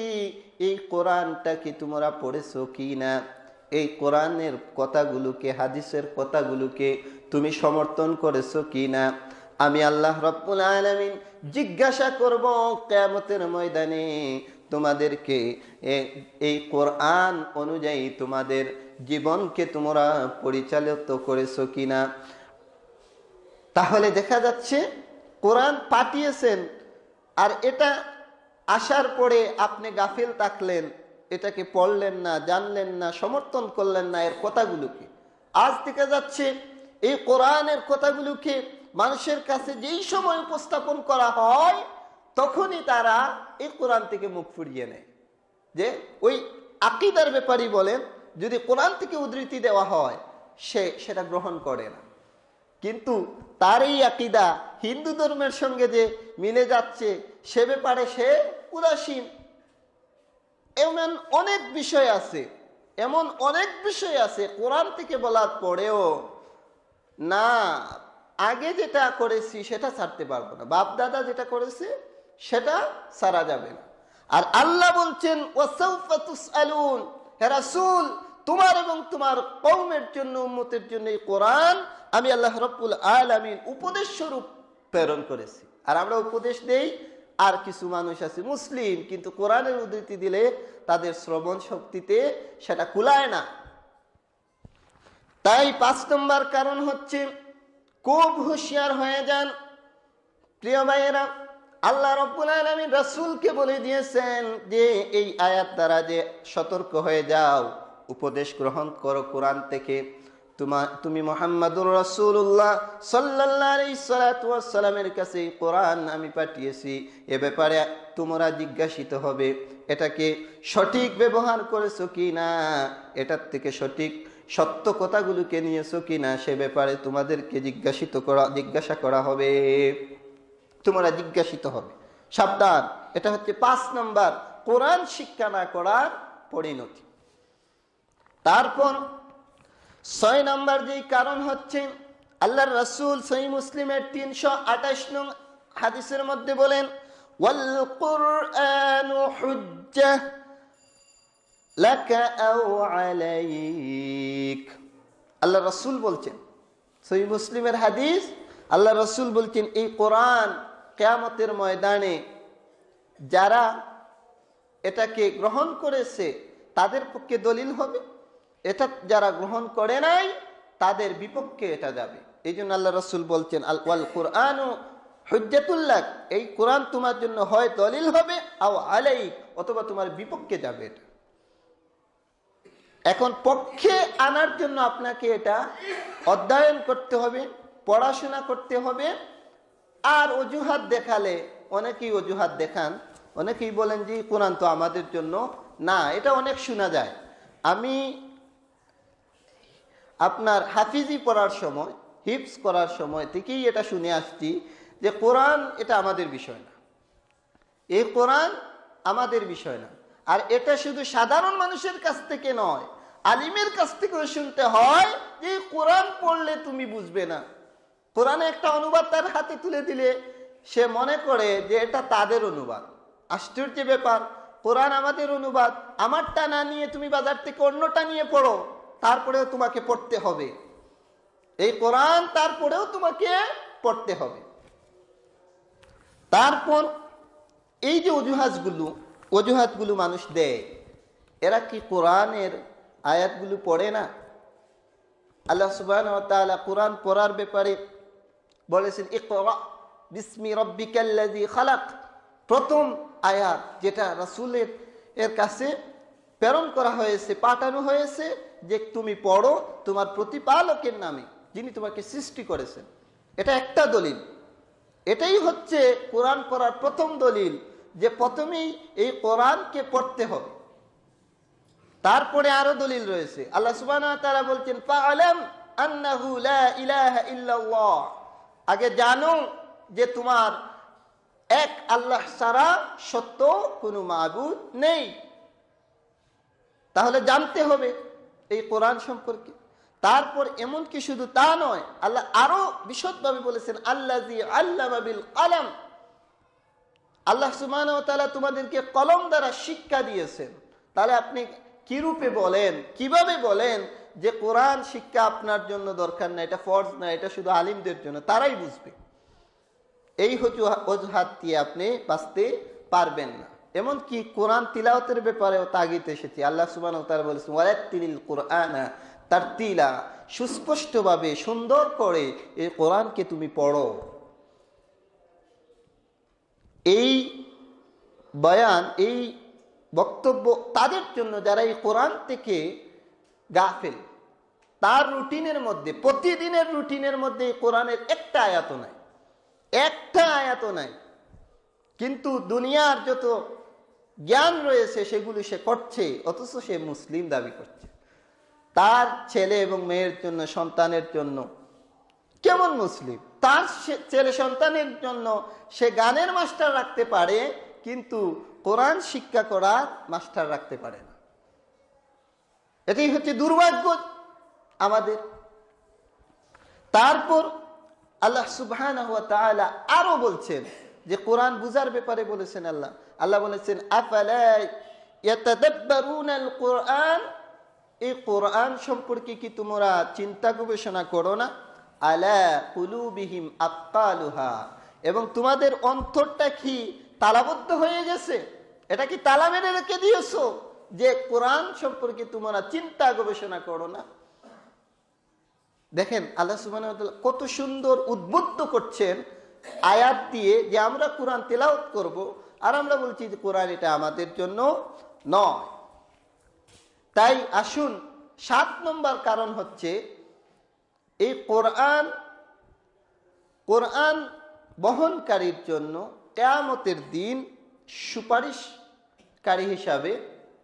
এই কোরআনটা কি তোমরা পড়েছ কি না এই কোরআনের কথাগুলোকে হাদিসের কথাগুলোকে তুমি সমর্থন করেছো কি না আমি আল্লাহ রব্বুল আলমিন জিজ্ঞাসা করব কেমতের ময়দানে তোমাদেরকে এই কোরআন অনুযায়ী তোমাদের জীবনকে তোমরা পরিচালিত করেছো কিনা তাহলে দেখা যাচ্ছে কোরআন পাঠিয়েছেন আর এটা আসার পরে আপনি গাফিল থাকলেন এটাকে পড়লেন না জানলেন না সমর্থন করলেন না এর কথাগুলোকে আজ থেকে যাচ্ছে এই কোরআনের কথাগুলোকে মানুষের কাছে যেই সময় উপস্থাপন করা হয় তখনই তারা এই কোরআন থেকে মুখ ফুরিয়ে নেয় যে ওই আকিদার ব্যাপারই বলেন যদি কোরআন থেকে উদ্ধৃতি দেওয়া হয় সে সেটা গ্রহণ করে না কিন্তু তার এই আকিদা হিন্দু ধর্মের সঙ্গে যে মিলে যাচ্ছে সে ব্যাপারে সে উদাসীন এমন অনেক বিষয় আছে এমন অনেক বিষয় আছে কোরআন থেকে বলার পরেও না আগে যেটা করেছি সেটা ছাড়তে পারবো না বাপ দাদা যেটা করেছে সেটা সারা যাবে না আর আল্লাহ বলছেন হেরাসুল তোমার এবং তোমার কৌমের জন্য উন্মতের জন্য এই কোরআন আমি আল্লাহ রব্বুল আমিন উপদেশ স্বরূপ প্রেরণ করেছি আর আমরা উপদেশ দেই আর কিছু মানুষ আছে মুসলিম কিন্তু কোরআনের উদ্ধৃতি দিলে তাদের শ্রবণ শক্তিতে সেটা কুলায় না তাই পাঁচ নম্বর কারণ হচ্ছে খুব হুঁশিয়ার হয়ে যান প্রিয় ভাইয়েরা আল্লাহ রব্বুল আলমিন রসুলকে বলে দিয়েছেন যে এই আয়াত দ্বারা যে সতর্ক হয়ে যাও উপদেশ গ্রহণ করো কোরআন থেকে তোমার তুমি মোহাম্মদুর রসুল্লাহ সাল্লাহামের কাছে কোরআন আমি পাঠিয়েছি এ ব্যাপারে তোমরা জিজ্ঞাসিত হবে এটাকে সঠিক ব্যবহার করেছো কি না এটার থেকে সঠিক সত্য কথাগুলোকে নিয়েছো কি না সে ব্যাপারে তোমাদেরকে জিজ্ঞাসিত করা জিজ্ঞাসা করা হবে তোমরা জিজ্ঞাসিত হবে সাবধান এটা হচ্ছে পাঁচ নম্বর কোরআন শিক্ষা না করার পরিণতি তারপর ছয় নম্বর যেই কারণ হচ্ছে আল্লাহর রসুল সই মুসলিমের তিনশো আঠাশ নং হাদিসের মধ্যে বলেন আল্লাহ রসুল বলছেন সই মুসলিমের হাদিস আল্লাহ রসুল বলছেন এই কোরআন কেয়ামতের ময়দানে যারা এটাকে গ্রহণ করেছে তাদের পক্ষে দলিল হবে এটা যারা গ্রহণ করে নাই তাদের বিপক্ষে এটা যাবে এই জন্য আল্লাহ রসুল বলছেন আল ওয়াল কোরআন হজ্জাতুল্লাহ এই কোরআন তোমার জন্য হয় দলিল হবে আও আলাই অথবা তোমার বিপক্ষে যাবে এটা এখন পক্ষে আনার জন্য আপনাকে এটা অধ্যয়ন করতে হবে পড়াশোনা করতে হবে আর অজুহাত দেখালে অনেকেই অজুহাত দেখান অনেকেই বলেন যে কোরআন তো আমাদের জন্য না এটা অনেক শোনা যায় আমি আপনার হাফিজি পড়ার সময় হিপস করার সময় থেকেই এটা শুনে আসছি যে কোরআন এটা আমাদের বিষয় না এই কোরআন আমাদের বিষয় না আর এটা শুধু সাধারণ মানুষের কাছ থেকে নয় আলিমের কাছ থেকেও শুনতে হয় যে কোরআন পড়লে তুমি বুঝবে না কোরআনে একটা অনুবাদ তার হাতে তুলে দিলে সে মনে করে যে এটা তাদের অনুবাদ আশ্চর্য ব্যাপার কোরআন আমাদের অনুবাদ আমারটা না নিয়ে তুমি বাজার থেকে অন্যটা নিয়ে পড়ো তারপরেও তোমাকে পড়তে হবে এই কোরআন তারপরেও তোমাকে পড়তে হবে তারপর এই যে অজুহাতগুলো অজুহাতগুলো মানুষ দেয় এরা কি কোরআনের আয়াতগুলো পড়ে না আল্লাহ সুবাহ কোরআন পড়ার ব্যাপারে বলেছেন বিসমি রব্বিকাল্লাজি প্রথম আয়াত যেটা রাসুলের এর কাছে প্রেরণ করা হয়েছে পাঠানো হয়েছে যে তুমি পড়ো তোমার প্রতিপালকের নামে যিনি তোমাকে সৃষ্টি করেছেন এটা একটা দলিল এটাই হচ্ছে কোরআন পড়ার প্রথম দলিল যে প্রথমেই এই কোরআনকে পড়তে হবে তারপরে আরো দলিল রয়েছে আল্লাহ সুবাহ তারা বলছেন আগে জানো যে তোমার এক আল্লাহ সারা সত্য কোনো মাহবুদ নেই তাহলে জানতে হবে এই কোরআন সম্পর্কে তারপর এমনকি শুধু তা নয় আল্লাহ আরো বিশদভাবে বলেছেন আল্লাহ আল্লামাবিল আল্লাহ সুমান তোমাদেরকে কলম দ্বারা শিক্ষা দিয়েছেন তাহলে আপনি কিরূপে বলেন কিভাবে বলেন যে কোরআন শিক্ষা আপনার জন্য দরকার না এটা ফর্জ না এটা শুধু আলিমদের জন্য তারাই বুঝবে এই অজুহাত দিয়ে আপনি বাঁচতে পারবেন না এমনকি কোরআন তিলাওতের ব্যাপারেও তাগিদ এসেছে আল্লাহ সুবান তারা বলেছেন ওয়ালাত্তিনিল তার তিলা সুস্পষ্টভাবে সুন্দর করে এই কোরআনকে তুমি পড়ো এই বয়ান এই বক্তব্য তাদের জন্য যারা এই কোরআন থেকে গাফেল তার রুটিনের মধ্যে প্রতিদিনের রুটিনের মধ্যে কোরআনের একটা আয়াত নাই একটা আয়াত নাই কিন্তু দুনিয়ার যত জ্ঞান রয়েছে সেগুলি সে করছে অথচ সে মুসলিম দাবি করছে তার ছেলে এবং মেয়ের জন্য সন্তানের জন্য কেমন মুসলিম তার ছেলে সন্তানের জন্য সে গানের মাস্টার রাখতে পারে কিন্তু কোরআন শিক্ষা করার মাস্টার রাখতে পারে না এটাই হচ্ছে দুর্ভাগ্য আমাদের তারপর আল্লাহ সুবহান আরো বলছেন যে কোরআন বুজার ব্যাপারে বলেছেন আল্লাহ আল্লাহ বলেছেন কোরআন এই কোরআন সম্পর্কে কি তোমরা চিন্তা গবেষণা করো না আলা কুলুবিহিম এবং তোমাদের অন্তরটা কি তালাবদ্ধ হয়ে গেছে এটা কি তালা মেরে রেখে দিয়েছ যে কোরআন সম্পর্কে তোমরা চিন্তা গবেষণা করো না দেখেন আল্লাহ সুবাহ কত সুন্দর উদ্বুদ্ধ করছেন আয়াত দিয়ে যে আমরা কোরআন তেলাওত করবো আর আমরা বলছি যে কোরআন এটা আমাদের জন্য নয় তাই আসুন সাত নম্বর কারণ হচ্ছে এই কোরআন কোরআন বহনকারীর জন্য কেয়ামতের দিন সুপারিশকারী হিসাবে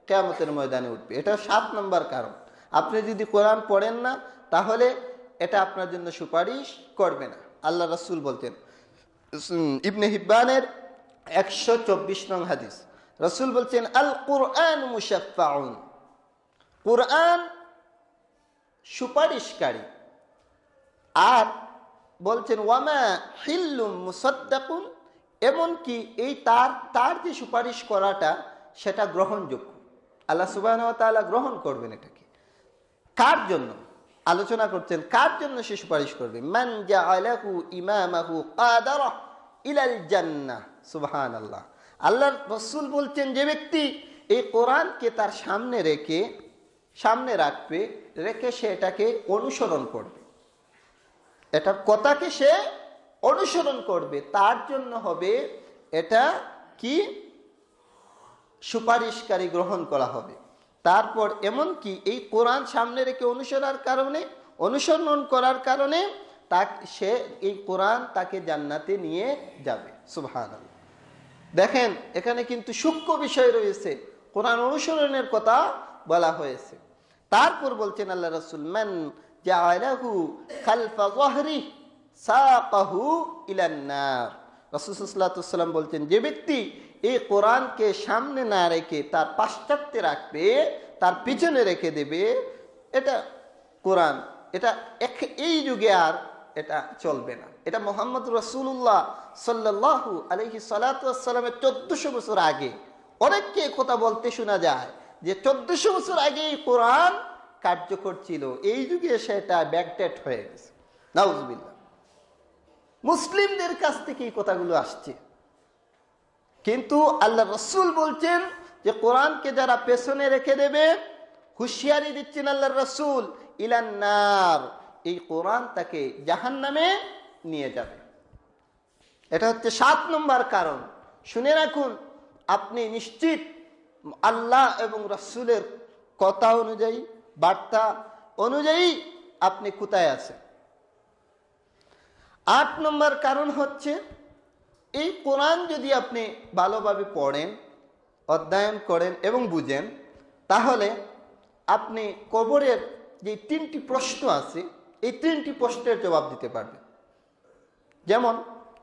কেয়ামতের ময়দানে উঠবে এটা সাত নম্বর কারণ আপনি যদি কোরআন পড়েন না তাহলে এটা আপনার জন্য সুপারিশ করবে না আল্লাহ রসুল বলতেন ইবনে হিব্বানের একশো চব্বিশ নং হাদিস রসুল বলছেন আল কুরআন মুশাফাউন কুরআন সুপারিশকারী আর বলছেন ওয়ামা হিল্লুম মুসদ্দাকুন এমনকি এই তার তার যে সুপারিশ করাটা সেটা গ্রহণযোগ্য আল্লাহ সুবাহ তালা গ্রহণ করবেন এটাকে কার জন্য আলোচনা করছেন কার জন্য সে সুপারিশ করবে ম্যান যা আলাহু ইমামাহু আদার ইলাল জান্না সুবাহান আল্লাহ আল্লাহর রসুল বলছেন যে ব্যক্তি এই কোরআনকে তার সামনে রেখে সামনে রাখবে রেখে সে এটাকে অনুসরণ করবে এটা কথাকে সে অনুসরণ করবে তার জন্য হবে এটা কি সুপারিশকারী গ্রহণ করা হবে তারপর এমন কি এই কোরআন সামনে রেখে অনুসরার কারণে অনুসরণ করার কারণে তা সে এই কোরআন তাকে জান্নাতে নিয়ে যাবে আল্লাহ দেখেন এখানে কিন্তু সূক্ষ্ম বিষয় রয়েছে কোরআন অনুসরণের কথা বলা হয়েছে তারপর বলছেন আল্লাহ রসুল ম্যান বলছেন যে ব্যক্তি এই কোরআনকে সামনে না রেখে তার পাশ্চাত্যে রাখবে তার পিছনে রেখে দেবে এটা কোরআন এটা এই যুগে আর এটা চলবে না এটা মোহাম্মদ রসুল্লাহ সাল্লাহু আলহি সালাতামের চোদ্দশো বছর আগে অনেককে কথা বলতে শোনা যায় যে চোদ্দশো বছর আগে কোরআন কার্যকর ছিল এই যুগে সেটা ব্যাকডেট হয়ে গেছে নাউজবিল্লা মুসলিমদের কাছ থেকে এই কথাগুলো আসছে কিন্তু আল্লাহ রসুল বলছেন যে কোরআনকে যারা পেছনে রেখে দেবে হুঁশিয়ারি দিচ্ছেন আল্লাহ রসুল ইলান্নার এই কোরআন তাকে জাহান নামে নিয়ে যাবে এটা হচ্ছে সাত নম্বর কারণ শুনে রাখুন আপনি নিশ্চিত আল্লাহ এবং রসুলের কথা অনুযায়ী বার্তা অনুযায়ী আপনি কোথায় আছেন আট নম্বর কারণ হচ্ছে এই কোরআন যদি আপনি ভালোভাবে পড়েন অধ্যয়ন করেন এবং বুঝেন তাহলে আপনি কবরের যে তিনটি প্রশ্ন আছে এই তিনটি প্রশ্নের জবাব দিতে পারবে যেমন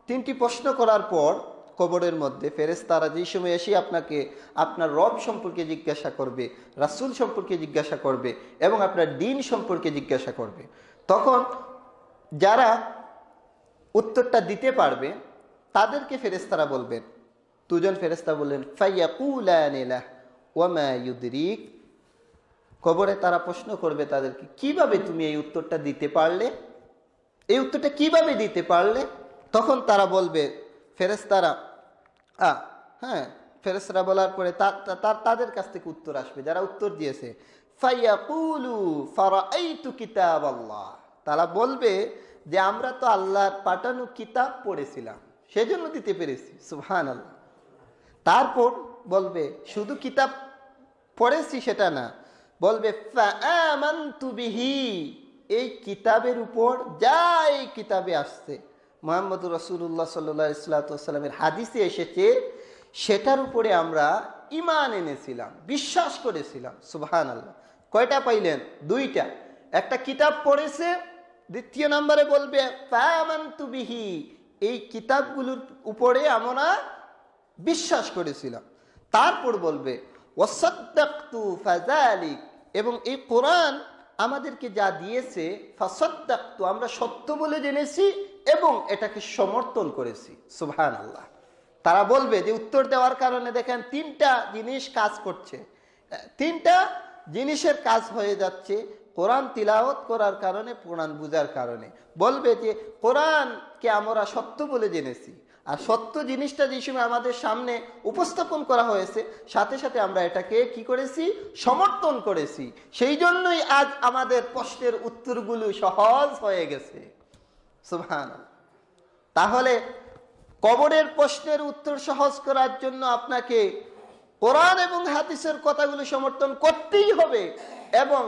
তিনটি প্রশ্ন করার পর কবরের মধ্যে ফেরেস তারা যেই সময় এসে আপনাকে আপনার রব সম্পর্কে জিজ্ঞাসা করবে রাসুল সম্পর্কে জিজ্ঞাসা করবে এবং আপনার দিন সম্পর্কে জিজ্ঞাসা করবে তখন যারা উত্তরটা দিতে পারবে তাদেরকে ফেরেস্তারা বলবেন দুজন ফেরেস্তা বললেন ফাইয়া কুলা ওয়ামা ইউদ্রিক কবরে তারা প্রশ্ন করবে তাদেরকে কিভাবে তুমি এই উত্তরটা দিতে পারলে এই উত্তরটা কিভাবে দিতে পারলে তখন তারা বলবে ফেরেস্তারা আ হ্যাঁ ফেরেস্তারা বলার পরে তার তাদের কাছ থেকে উত্তর আসবে যারা উত্তর দিয়েছে তারা বলবে যে আমরা তো আল্লাহর পাঠানো কিতাব পড়েছিলাম সেজন্য দিতে পেরেছি সুহান আল্লাহ তারপর বলবে শুধু কিতাব পড়েছি সেটা না বলবে বিহি এই কিতাবের উপর যা এই কিতাবে আসছে মোহাম্মদ রসুল্লাহ সাল্লাহ ইসলাতামের হাদিসে এসেছে সেটার উপরে আমরা ইমান এনেছিলাম বিশ্বাস করেছিলাম সুবহান আল্লাহ কয়টা পাইলেন দুইটা একটা কিতাব পড়েছে দ্বিতীয় নম্বরে বলবে বিহি এই কিতাবগুলোর উপরে আমরা বিশ্বাস করেছিলাম তারপর বলবে অসদ্যাক্তু ফাজালিক এবং এই কোরআন আমাদেরকে যা দিয়েছে ফাসাদ্দাক্ত আমরা সত্য বলে জেনেছি এবং এটাকে সমর্থন করেছি সুহান আল্লাহ তারা বলবে যে উত্তর দেওয়ার কারণে দেখেন তিনটা জিনিস কাজ করছে তিনটা জিনিসের কাজ হয়ে যাচ্ছে কোরআন তিলাওত করার কারণে কোরআন বুঝার কারণে বলবে যে কোরআনকে আমরা সত্য বলে জেনেছি আর সত্য জিনিসটা যে সময় আমাদের সামনে উপস্থাপন করা হয়েছে সাথে সাথে আমরা এটাকে কি করেছি সমর্থন করেছি সেই জন্যই আজ আমাদের প্রশ্নের উত্তরগুলো সহজ হয়ে গেছে তাহলে কবরের প্রশ্নের উত্তর সহজ করার জন্য আপনাকে কোরআন এবং হাতিসের কথাগুলো সমর্থন করতেই হবে এবং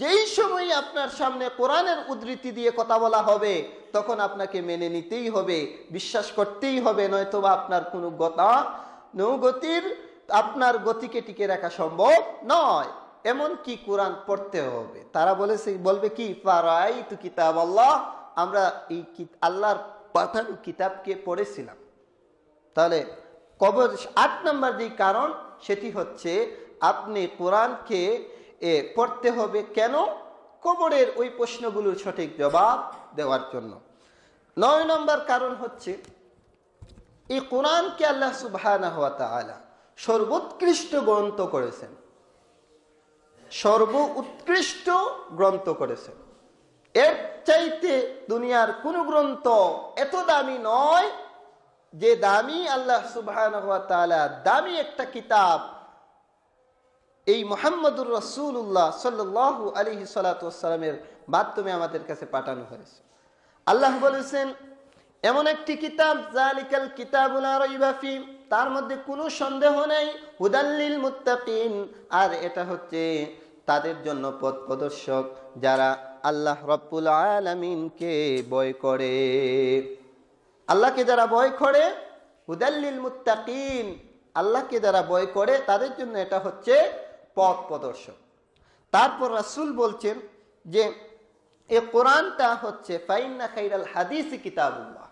যেই সময় আপনার সামনে কোরআনের উদ্ধৃতি দিয়ে কথা বলা হবে তখন আপনাকে মেনে নিতেই হবে বিশ্বাস করতেই হবে নয়তোবা আপনার কোনো গতা নৌগতির আপনার গতিকে টিকে রাখা সম্ভব নয় এমন কি কোরআন পড়তে হবে তারা বলেছে বলবে কি পারাই তু কিতাব আল্লাহ আমরা এই আল্লাহর পাঠান কিতাবকে পড়েছিলাম তাহলে কবর আট নম্বর যে কারণ সেটি হচ্ছে আপনি কোরআনকে এ পড়তে হবে কেন কবরের ওই প্রশ্নগুলোর সঠিক জবাব দেওয়ার জন্য নয় নম্বর কারণ হচ্ছে এই কোরআনকে আল্লাহ সুবাহ সর্বোৎকৃষ্ট গ্রন্থ করেছেন সর্বোৎকৃষ্ট গ্রন্থ করেছেন এর চাইতে দুনিয়ার কোন গ্রন্থ এত দামি নয় যে দামি আল্লাহ সুবাহ দামি একটা কিতাব এই মোহাম্মদুর রসুল্লাহ সাল্লু আলহি সালাতামের মাধ্যমে আমাদের কাছে পাঠানো হয়েছে আল্লাহ বলেছেন এমন একটি কিতাব জালিকাল কিতাবুল আরফি তার মধ্যে কোনো সন্দেহ নেই হুদাল্লিল মুত্তাকিন আর এটা হচ্ছে তাদের জন্য পথ প্রদর্শক যারা আল্লাহ রব্বুল আলমিনকে বয় করে আল্লাহকে যারা বয় করে হুদাল্লিল মুতাকিন আল্লাহকে যারা বয় করে তাদের জন্য এটা হচ্ছে পথ প্রদর্শক তারপর রাসুল বলছেন যে এ কোরআনটা হচ্ছে ফাইন্না খাইরাল হাদিস কিতাবুল্লাহ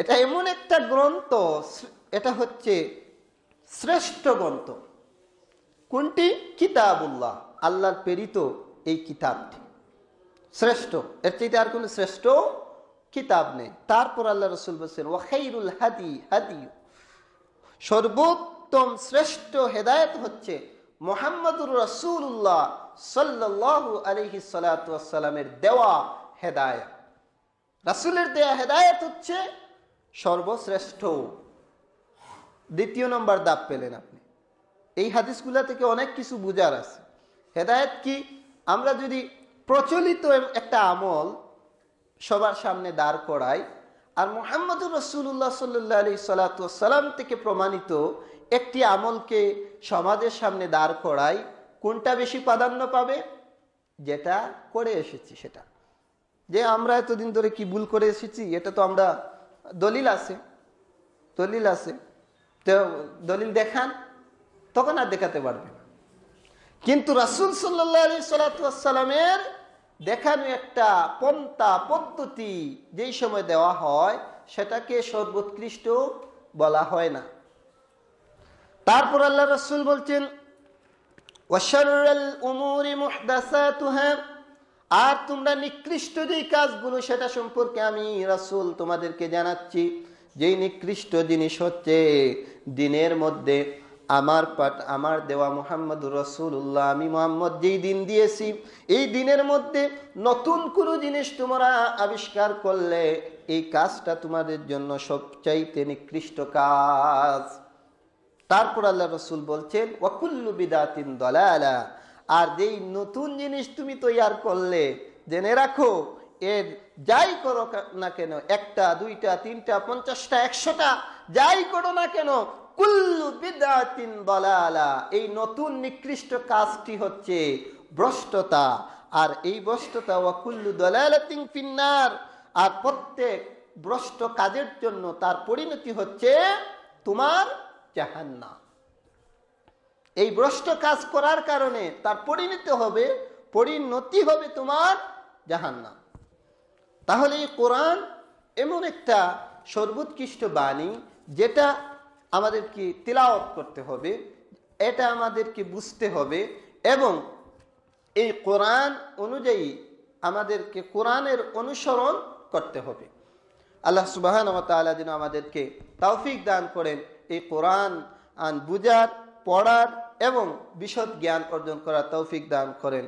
এটা এমন একটা গ্রন্থ এটা হচ্ছে শ্রেষ্ঠ গ্রন্থ কোনটি কিতাবুল্লাহ আল্লাহর প্রেরিত এই কিতাবটি শ্রেষ্ঠ এর চাইতে আর কোনো শ্রেষ্ঠ কিতাব নেই তারপর আল্লাহ রসুল বলছেন ওয়াখাইরুল হাদি হাদি সর্বোত্তম শ্রেষ্ঠ হেদায়ত হচ্ছে মোহাম্মদুর রসুল্লাহ সাল্লু আলহি সালামের দেওয়া হেদায়ত রাসুলের দেয়া হেদায়ত হচ্ছে সর্বশ্রেষ্ঠ দ্বিতীয় নম্বর দাব পেলেন আপনি এই হাদিসগুলা থেকে অনেক কিছু বুঝার আছে হেদায়ত কি আমরা যদি প্রচলিত একটা আমল সবার সামনে দাঁড় করাই আর মোহাম্মদুর রসুল্লাহ সাল্লু আলি সালাম থেকে প্রমাণিত একটি আমলকে সমাজের সামনে দাঁড় করাই কোনটা বেশি প্রাধান্য পাবে যেটা করে এসেছি সেটা যে আমরা এতদিন ধরে কি ভুল করে এসেছি এটা তো আমরা দলিল আছে দলিল আছে তো দলিল দেখান তখন আর দেখাতে পারবে না কিন্তু রাসুল সাল্লাহ আলী দেখানো একটা পন্থা পদ্ধতি যেই সময় দেওয়া হয় সেটাকে সর্বোৎকৃষ্ট বলা হয় না তারপর আল্লাহ রসুল বলছেন আর তোমরা নিকৃষ্ট যেই কাজগুলো সেটা সম্পর্কে আমি রাসুল তোমাদেরকে জানাচ্ছি যেই নিকৃষ্ট জিনিস হচ্ছে দিনের মধ্যে আমার পাঠ আমার দেওয়া মোহাম্মদ রসুল্লাহ আমি মোহাম্মদ যেই দিন দিয়েছি এই দিনের মধ্যে নতুন কোনো জিনিস তোমরা আবিষ্কার করলে এই কাজটা তোমাদের জন্য সবচাইতে নিকৃষ্ট কাজ তারপর আল্লাহ রসুল বলছেন ওকুল্লু বিদাতিন দলালা আর যেই নতুন জিনিস তুমি তৈয়ার করলে জেনে রাখো এর যাই করো না কেন একটা দুইটা তিনটা পঞ্চাশটা একশোটা যাই করো না কেন কুল্লু বিদাতিন দলালা এই নতুন নিকৃষ্ট কাজটি হচ্ছে ভ্রষ্টতা আর এই ভ্রষ্টতা ওয়াকুল্লু তিন ফিন্নার আর প্রত্যেক ভ্রষ্ট কাজের জন্য তার পরিণতি হচ্ছে তোমার জাহান্না এই ভ্রষ্ট কাজ করার কারণে তার পরিণত হবে পরিণতি হবে তোমার জাহান্না তাহলে এই কোরআন এমন একটা সর্বোৎকৃষ্ট বাণী যেটা আমাদেরকে তিলাওয়াত করতে হবে এটা আমাদেরকে বুঝতে হবে এবং এই কোরআন অনুযায়ী আমাদেরকে কোরআনের অনুসরণ করতে হবে আল্লাহ সুবাহন যেন আমাদেরকে তৌফিক দান করেন এই কোরআন আন বুজার পড়ার এবং বিশদ জ্ঞান অর্জন করার তৌফিক দান করেন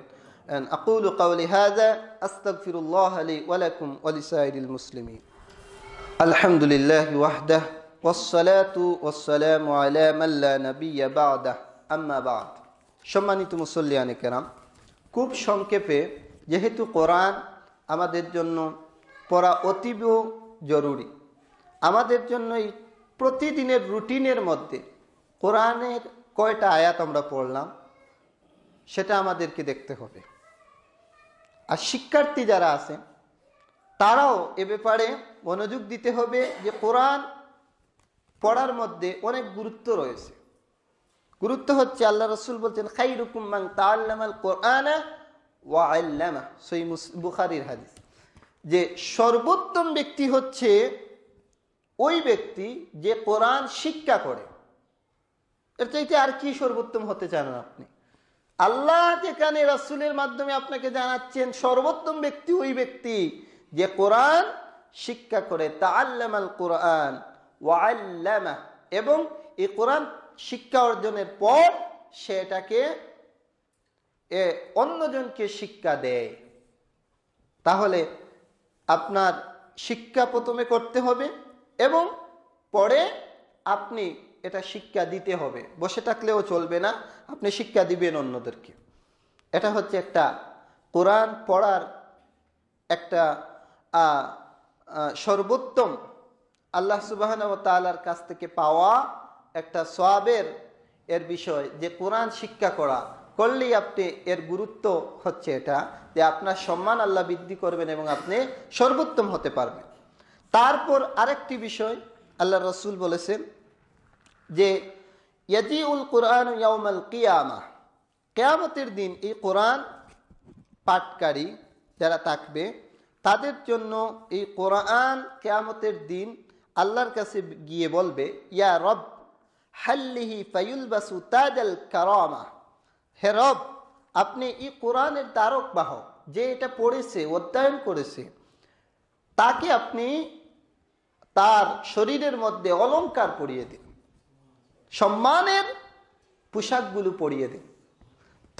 আকুল কাউলি হাজা أستغفر الله ওয়ালাইকুম ولكم মুসলিম আলহামদুলিল্লাহ الحمد لله وحده والصلاة والسلام على من لا সম্মানিত মুসল্লিয়ানে কেরাম খুব সংক্ষেপে যেহেতু কোরআন আমাদের জন্য পড়া অতীব জরুরি আমাদের জন্য এই প্রতিদিনের রুটিনের মধ্যে কোরআনের কয়টা আয়াত আমরা পড়লাম সেটা আমাদেরকে দেখতে হবে আর শিক্ষার্থী যারা আছেন তারাও এ ব্যাপারে মনোযোগ দিতে হবে যে কোরআন পড়ার মধ্যে অনেক গুরুত্ব রয়েছে গুরুত্ব হচ্ছে আল্লাহ রসুল বলছেন খাই রুকুমাং তাল্লামাল কোরআনা ওয়া আল্লামা সই বুখারির হাদিস যে সর্বোত্তম ব্যক্তি হচ্ছে ওই ব্যক্তি যে কোরআন শিক্ষা করে এর চাইতে আর কি সর্বোত্তম হতে চান আপনি আল্লাহ যেখানে রাসুলের মাধ্যমে আপনাকে জানাচ্ছেন সর্বোত্তম ব্যক্তি ওই ব্যক্তি যে কোরআন শিক্ষা করে তা আল্লামাল কোরআন ওয়াল্লামা এবং এই কোরআন শিক্ষা অর্জনের পর সেটাকে এ অন্যজনকে শিক্ষা দেয় তাহলে আপনার শিক্ষা প্রথমে করতে হবে এবং পরে আপনি এটা শিক্ষা দিতে হবে বসে থাকলেও চলবে না আপনি শিক্ষা দিবেন অন্যদেরকে এটা হচ্ছে একটা কোরআন পড়ার একটা সর্বোত্তম আল্লাহ সুবাহন তালার কাছ থেকে পাওয়া একটা সোয়াবের এর বিষয় যে কোরআন শিক্ষা করা করলেই আপনি এর গুরুত্ব হচ্ছে এটা যে আপনার সম্মান আল্লাহ বৃদ্ধি করবেন এবং আপনি সর্বোত্তম হতে পারবেন তারপর আরেকটি বিষয় আল্লাহ রসুল বলেছেন যে কোরআন কেয়ামতের দিন এই কোরআন পাটকারী যারা থাকবে তাদের জন্য এই কোরআন কেয়ামতের দিন আল্লাহর কাছে গিয়ে বলবে ইয়া রব হাল্লিহি ফাইল বাসু তাজাল কারামা হে রব আপনি এই কোরআনের দ্বারক বাহক যে এটা পড়েছে অধ্যয়ন করেছে তাকে আপনি তার শরীরের মধ্যে অলঙ্কার পরিয়ে দিন সম্মানের পোশাকগুলো পরিয়ে দিন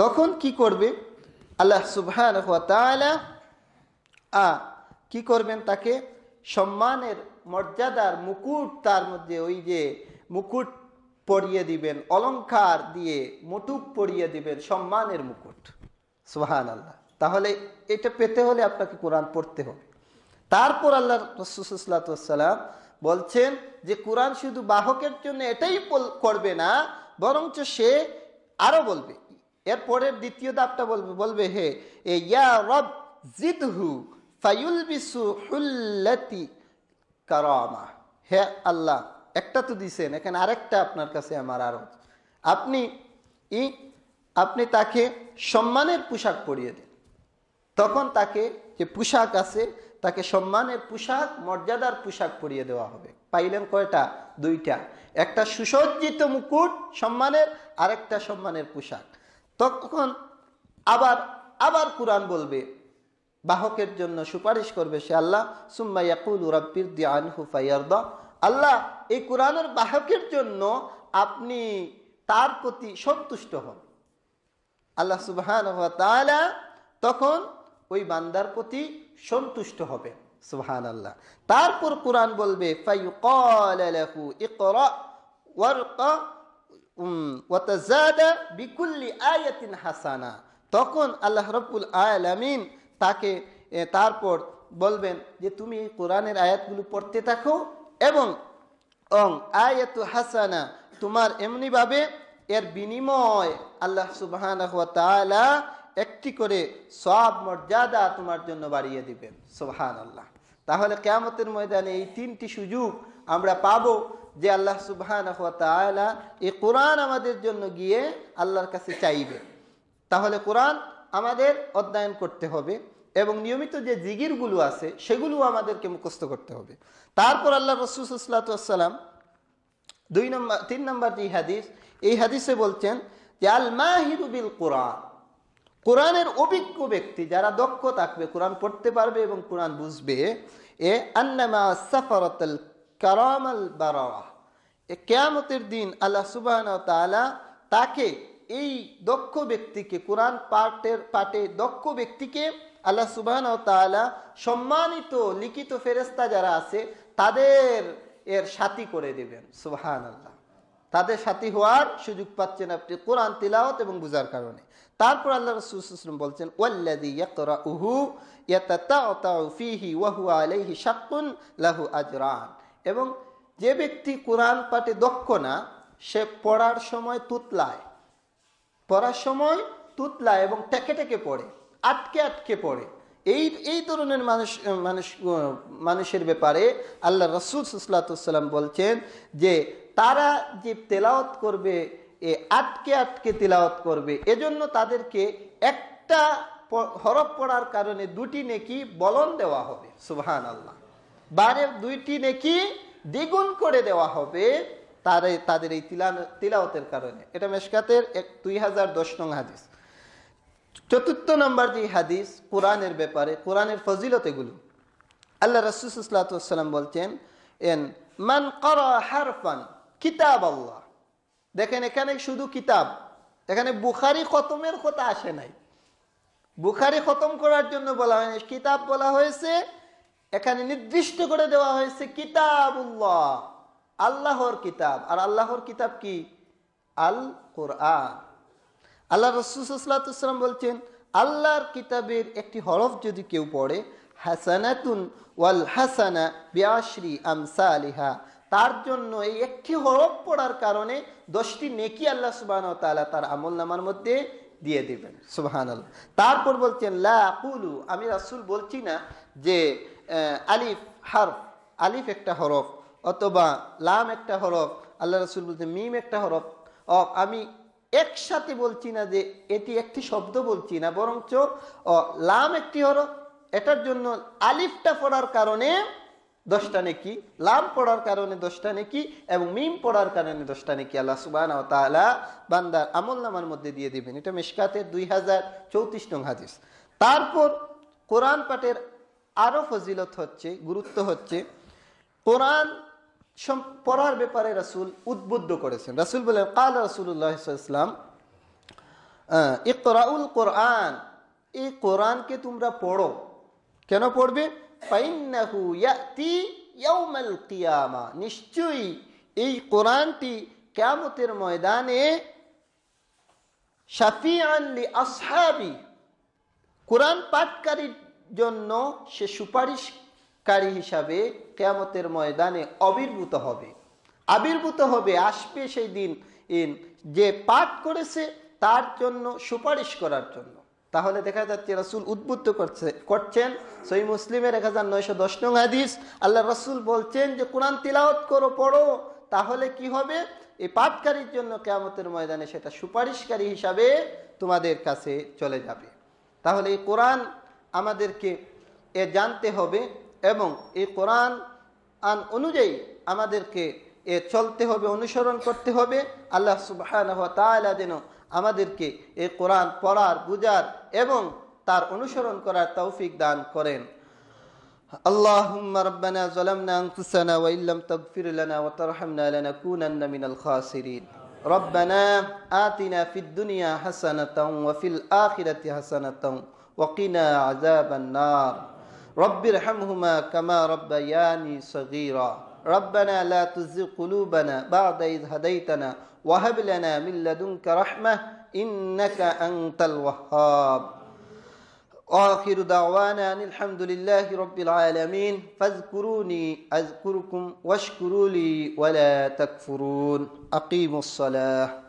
তখন কি করবে আল্লাহ সুবহান আ কি করবেন তাকে সম্মানের মর্যাদার মুকুট তার মধ্যে ওই যে মুকুট পরিয়ে দিবেন অলঙ্কার দিয়ে মুটুক পরিয়ে দিবেন সম্মানের মুকুট সুহান আল্লাহ তাহলে এটা পেতে হলে আপনাকে কোরআন পড়তে হবে তারপর আল্লাহ রসুসালাম বলছেন যে কোরআন শুধু বাহকের জন্য এটাই করবে না বরঞ্চ সে আরো বলবে এরপরের দ্বিতীয় দাপটা বলবে বলবে হে ইয়া রব জিদহু ফাইউলবিসু হুল্লতি কারামা হে আল্লাহ একটা তো দিছেন এখানে আরেকটা আপনার কাছে আমার আরো আপনি ই আপনি তাকে সম্মানের পোশাক পরিয়ে দিন তখন তাকে যে পোশাক আছে তাকে সম্মানের পোশাক মর্যাদার পোশাক পরিয়ে দেওয়া হবে পাইলেন কয়টা দুইটা একটা সুসজ্জিত মুকুট সম্মানের আরেকটা সম্মানের পোশাক তখন আবার আবার কোরআন বলবে বাহকের জন্য সুপারিশ করবে সে আল্লাহ সুম্মা ইয়াকুল উরাব্বির দিয়ান হুফাইয়ার্দা আল্লাহ এই কোরআনের বাহকের জন্য আপনি তার প্রতি সন্তুষ্ট হন আল্লাহ সুবাহ তখন ওই বান্দার প্রতি সন্তুষ্ট হবে সুহান আল্লাহ তারপর কোরআন বলবে হাসানা তখন আল্লাহ রবুল আলমিন তাকে তারপর বলবেন যে তুমি এই কোরআনের আয়াতগুলো পড়তে থাকো এবং অং আয়াত হাসানা তোমার এমনিভাবে এর বিনিময় আল্লাহ সুবাহ একটি করে সব মর্যাদা তোমার জন্য বাড়িয়ে দিবেন সোহান আল্লাহ তাহলে কেয়ামতের ময়দানে এই তিনটি সুযোগ আমরা পাবো যে আল্লাহ সুবহান এই কোরআন আমাদের জন্য গিয়ে আল্লাহর কাছে চাইবে তাহলে কোরআন আমাদের অধ্যয়ন করতে হবে এবং নিয়মিত যে জিগিরগুলো আছে সেগুলো আমাদেরকে মুখস্থ করতে হবে তারপর আল্লাহ রসুসাল্লাম দুই নম্বর তিন নম্বর যে হাদিস এই হাদিসে বলছেন যে আল মাহিরুবিল কোরআন কোরআনের অভিজ্ঞ ব্যক্তি যারা দক্ষ থাকবে কোরআন পড়তে পারবে এবং কোরআন বুঝবে এ আন্নামা সাফারতল কারামাল বারাওয়া এ কেয়ামতের দিন আল্লাহ সুবাহন তালা তাকে এই দক্ষ ব্যক্তিকে কোরআন পাঠের পাঠে দক্ষ ব্যক্তিকে আল্লাহ সুবাহন তালা সম্মানিত লিখিত ফেরেস্তা যারা আছে তাদের এর সাথী করে দেবেন সুবাহান আল্লাহ তাদের সাথী হওয়ার সুযোগ পাচ্ছেন আপনি কোরআন তিলাওত এবং বুঝার কারণে তারপর আল্লাহ রসুলাম বলছেন ওয়াল্লাদি উহু ওয়াহু আলাইহি লাহু আজরান এবং যে ব্যক্তি কোরআন পাঠে দক্ষ না সে পড়ার সময় তুতলায় পড়ার সময় তুতলায় এবং টেকে টেকে পড়ে আটকে আটকে পড়ে এই এই ধরনের মানুষ মানুষ মানুষের ব্যাপারে আল্লাহ রসুল সুসলাতাম বলছেন যে তারা যে তেলাওত করবে এ আটকে আটকে তিলাওয়াত করবে এজন্য তাদেরকে একটা হরফ পড়ার কারণে দুটি নেকি বলন দেওয়া হবে সুবহান আল্লাহ বারে দুইটি নেকি দ্বিগুণ করে দেওয়া হবে তার তাদের এই তিলাওতের কারণে এটা মেশকাতের এক দুই হাজার দশ নং হাদিস চতুর্থ নম্বর যে হাদিস কোরআনের ব্যাপারে কোরআনের ফজিলত এগুলো আল্লাহ রসুসাল্লাম বলছেন এন মান কর হারফান কিতাব আল্লাহ দেখেন এখানে শুধু কিতাব এখানে বুখারি খতমের কথা আসে নাই বুখারি খতম করার জন্য বলা হয়নি কিতাব বলা হয়েছে এখানে নির্দিষ্ট করে দেওয়া হয়েছে কিতাব আল্লাহর কিতাব আর আল্লাহর কিতাব কি আল কোরআন আল্লাহ রসুসাল্লাম বলছেন আল্লাহর কিতাবের একটি হরফ যদি কেউ পড়ে হাসানাতুন ওয়াল হাসানা বিয়াশ্রী আমসা আলিহা তার জন্য এই একটি হরফ পড়ার কারণে দশটি নেকি আল্লাহ সুবাহ তালা তার আমল নামার মধ্যে দিয়ে দিবেন সুবাহান আল্লাহ তারপর বলছেন লাকুলু আমি রাসুল বলছি না যে আলিফ হরফ আলিফ একটা হরফ অথবা লাম একটা হরফ আল্লাহ রাসুল বলছেন মিম একটা হরফ আমি একসাথে বলছি না যে এটি একটি শব্দ বলছি না বরঞ্চ লাম একটি হরফ এটার জন্য আলিফটা পড়ার কারণে দশটা নেকি লাম পড়ার কারণে দশটা নেকি এবং মিম পড়ার কারণে দশটা নেকি আল্লাহ সুবাহ বান্দার আমল নামার মধ্যে দিয়ে দিবেন এটা মেশকাতের দুই হাজার চৌত্রিশ নং হাদিস তারপর কোরআন পাঠের আরও ফজিলত হচ্ছে গুরুত্ব হচ্ছে কোরআন পড়ার ব্যাপারে রাসুল উদ্বুদ্ধ করেছেন রাসুল বললেন কাল রাসুল্লাহ ইসলাম ইকরাউল কোরআন এই কোরআনকে তোমরা পড়ো কেন পড়বে নিশ্চয়ই এই কোরআনটি কেমতের ময়দানে আসহাবি কোরআন পাঠকারীর জন্য সে সুপারিশকারী হিসাবে কেয়ামতের ময়দানে আবির্ভূত হবে আবির্ভূত হবে আসবে সেই দিন যে পাঠ করেছে তার জন্য সুপারিশ করার জন্য তাহলে দেখা যাচ্ছে রসুল উদ্বুদ্ধ করছে করছেন সই মুসলিমের এক হাজার নয়শো দশ নং হাদিস আল্লাহ রসুল বলছেন যে কোরআন তিলাওত করো পড়ো তাহলে কি হবে এই পাটকারীর জন্য কেয়ামতের ময়দানে সেটা সুপারিশকারী হিসাবে তোমাদের কাছে চলে যাবে তাহলে এই কোরআন আমাদেরকে এ জানতে হবে এবং এই কোরআন আন অনুযায়ী আমাদেরকে এ চলতে হবে অনুসরণ করতে হবে আল্লাহ সুবাহ যেন আমাদেরকে এই কোরআন পড়ার বুজার এবং তার অনুসরণ করার তৌফিক দান করেন اللهم ربنا ظلمنا أنفسنا وإن لم تغفر لنا وترحمنا لنكونن من الخاسرين ربنا آتنا في الدنيا حسنة وفي الآخرة حسنة وقنا عذاب النار رب ارحمهما كما ربياني صغيرا ربنا لا تزغ قلوبنا بعد إذ هديتنا وهب لنا من لدنك رحمة إنك أنت الوهاب آخر دعوانا أن الحمد لله رب العالمين فاذكروني أذكركم واشكروا لي ولا تكفرون أقيموا الصلاة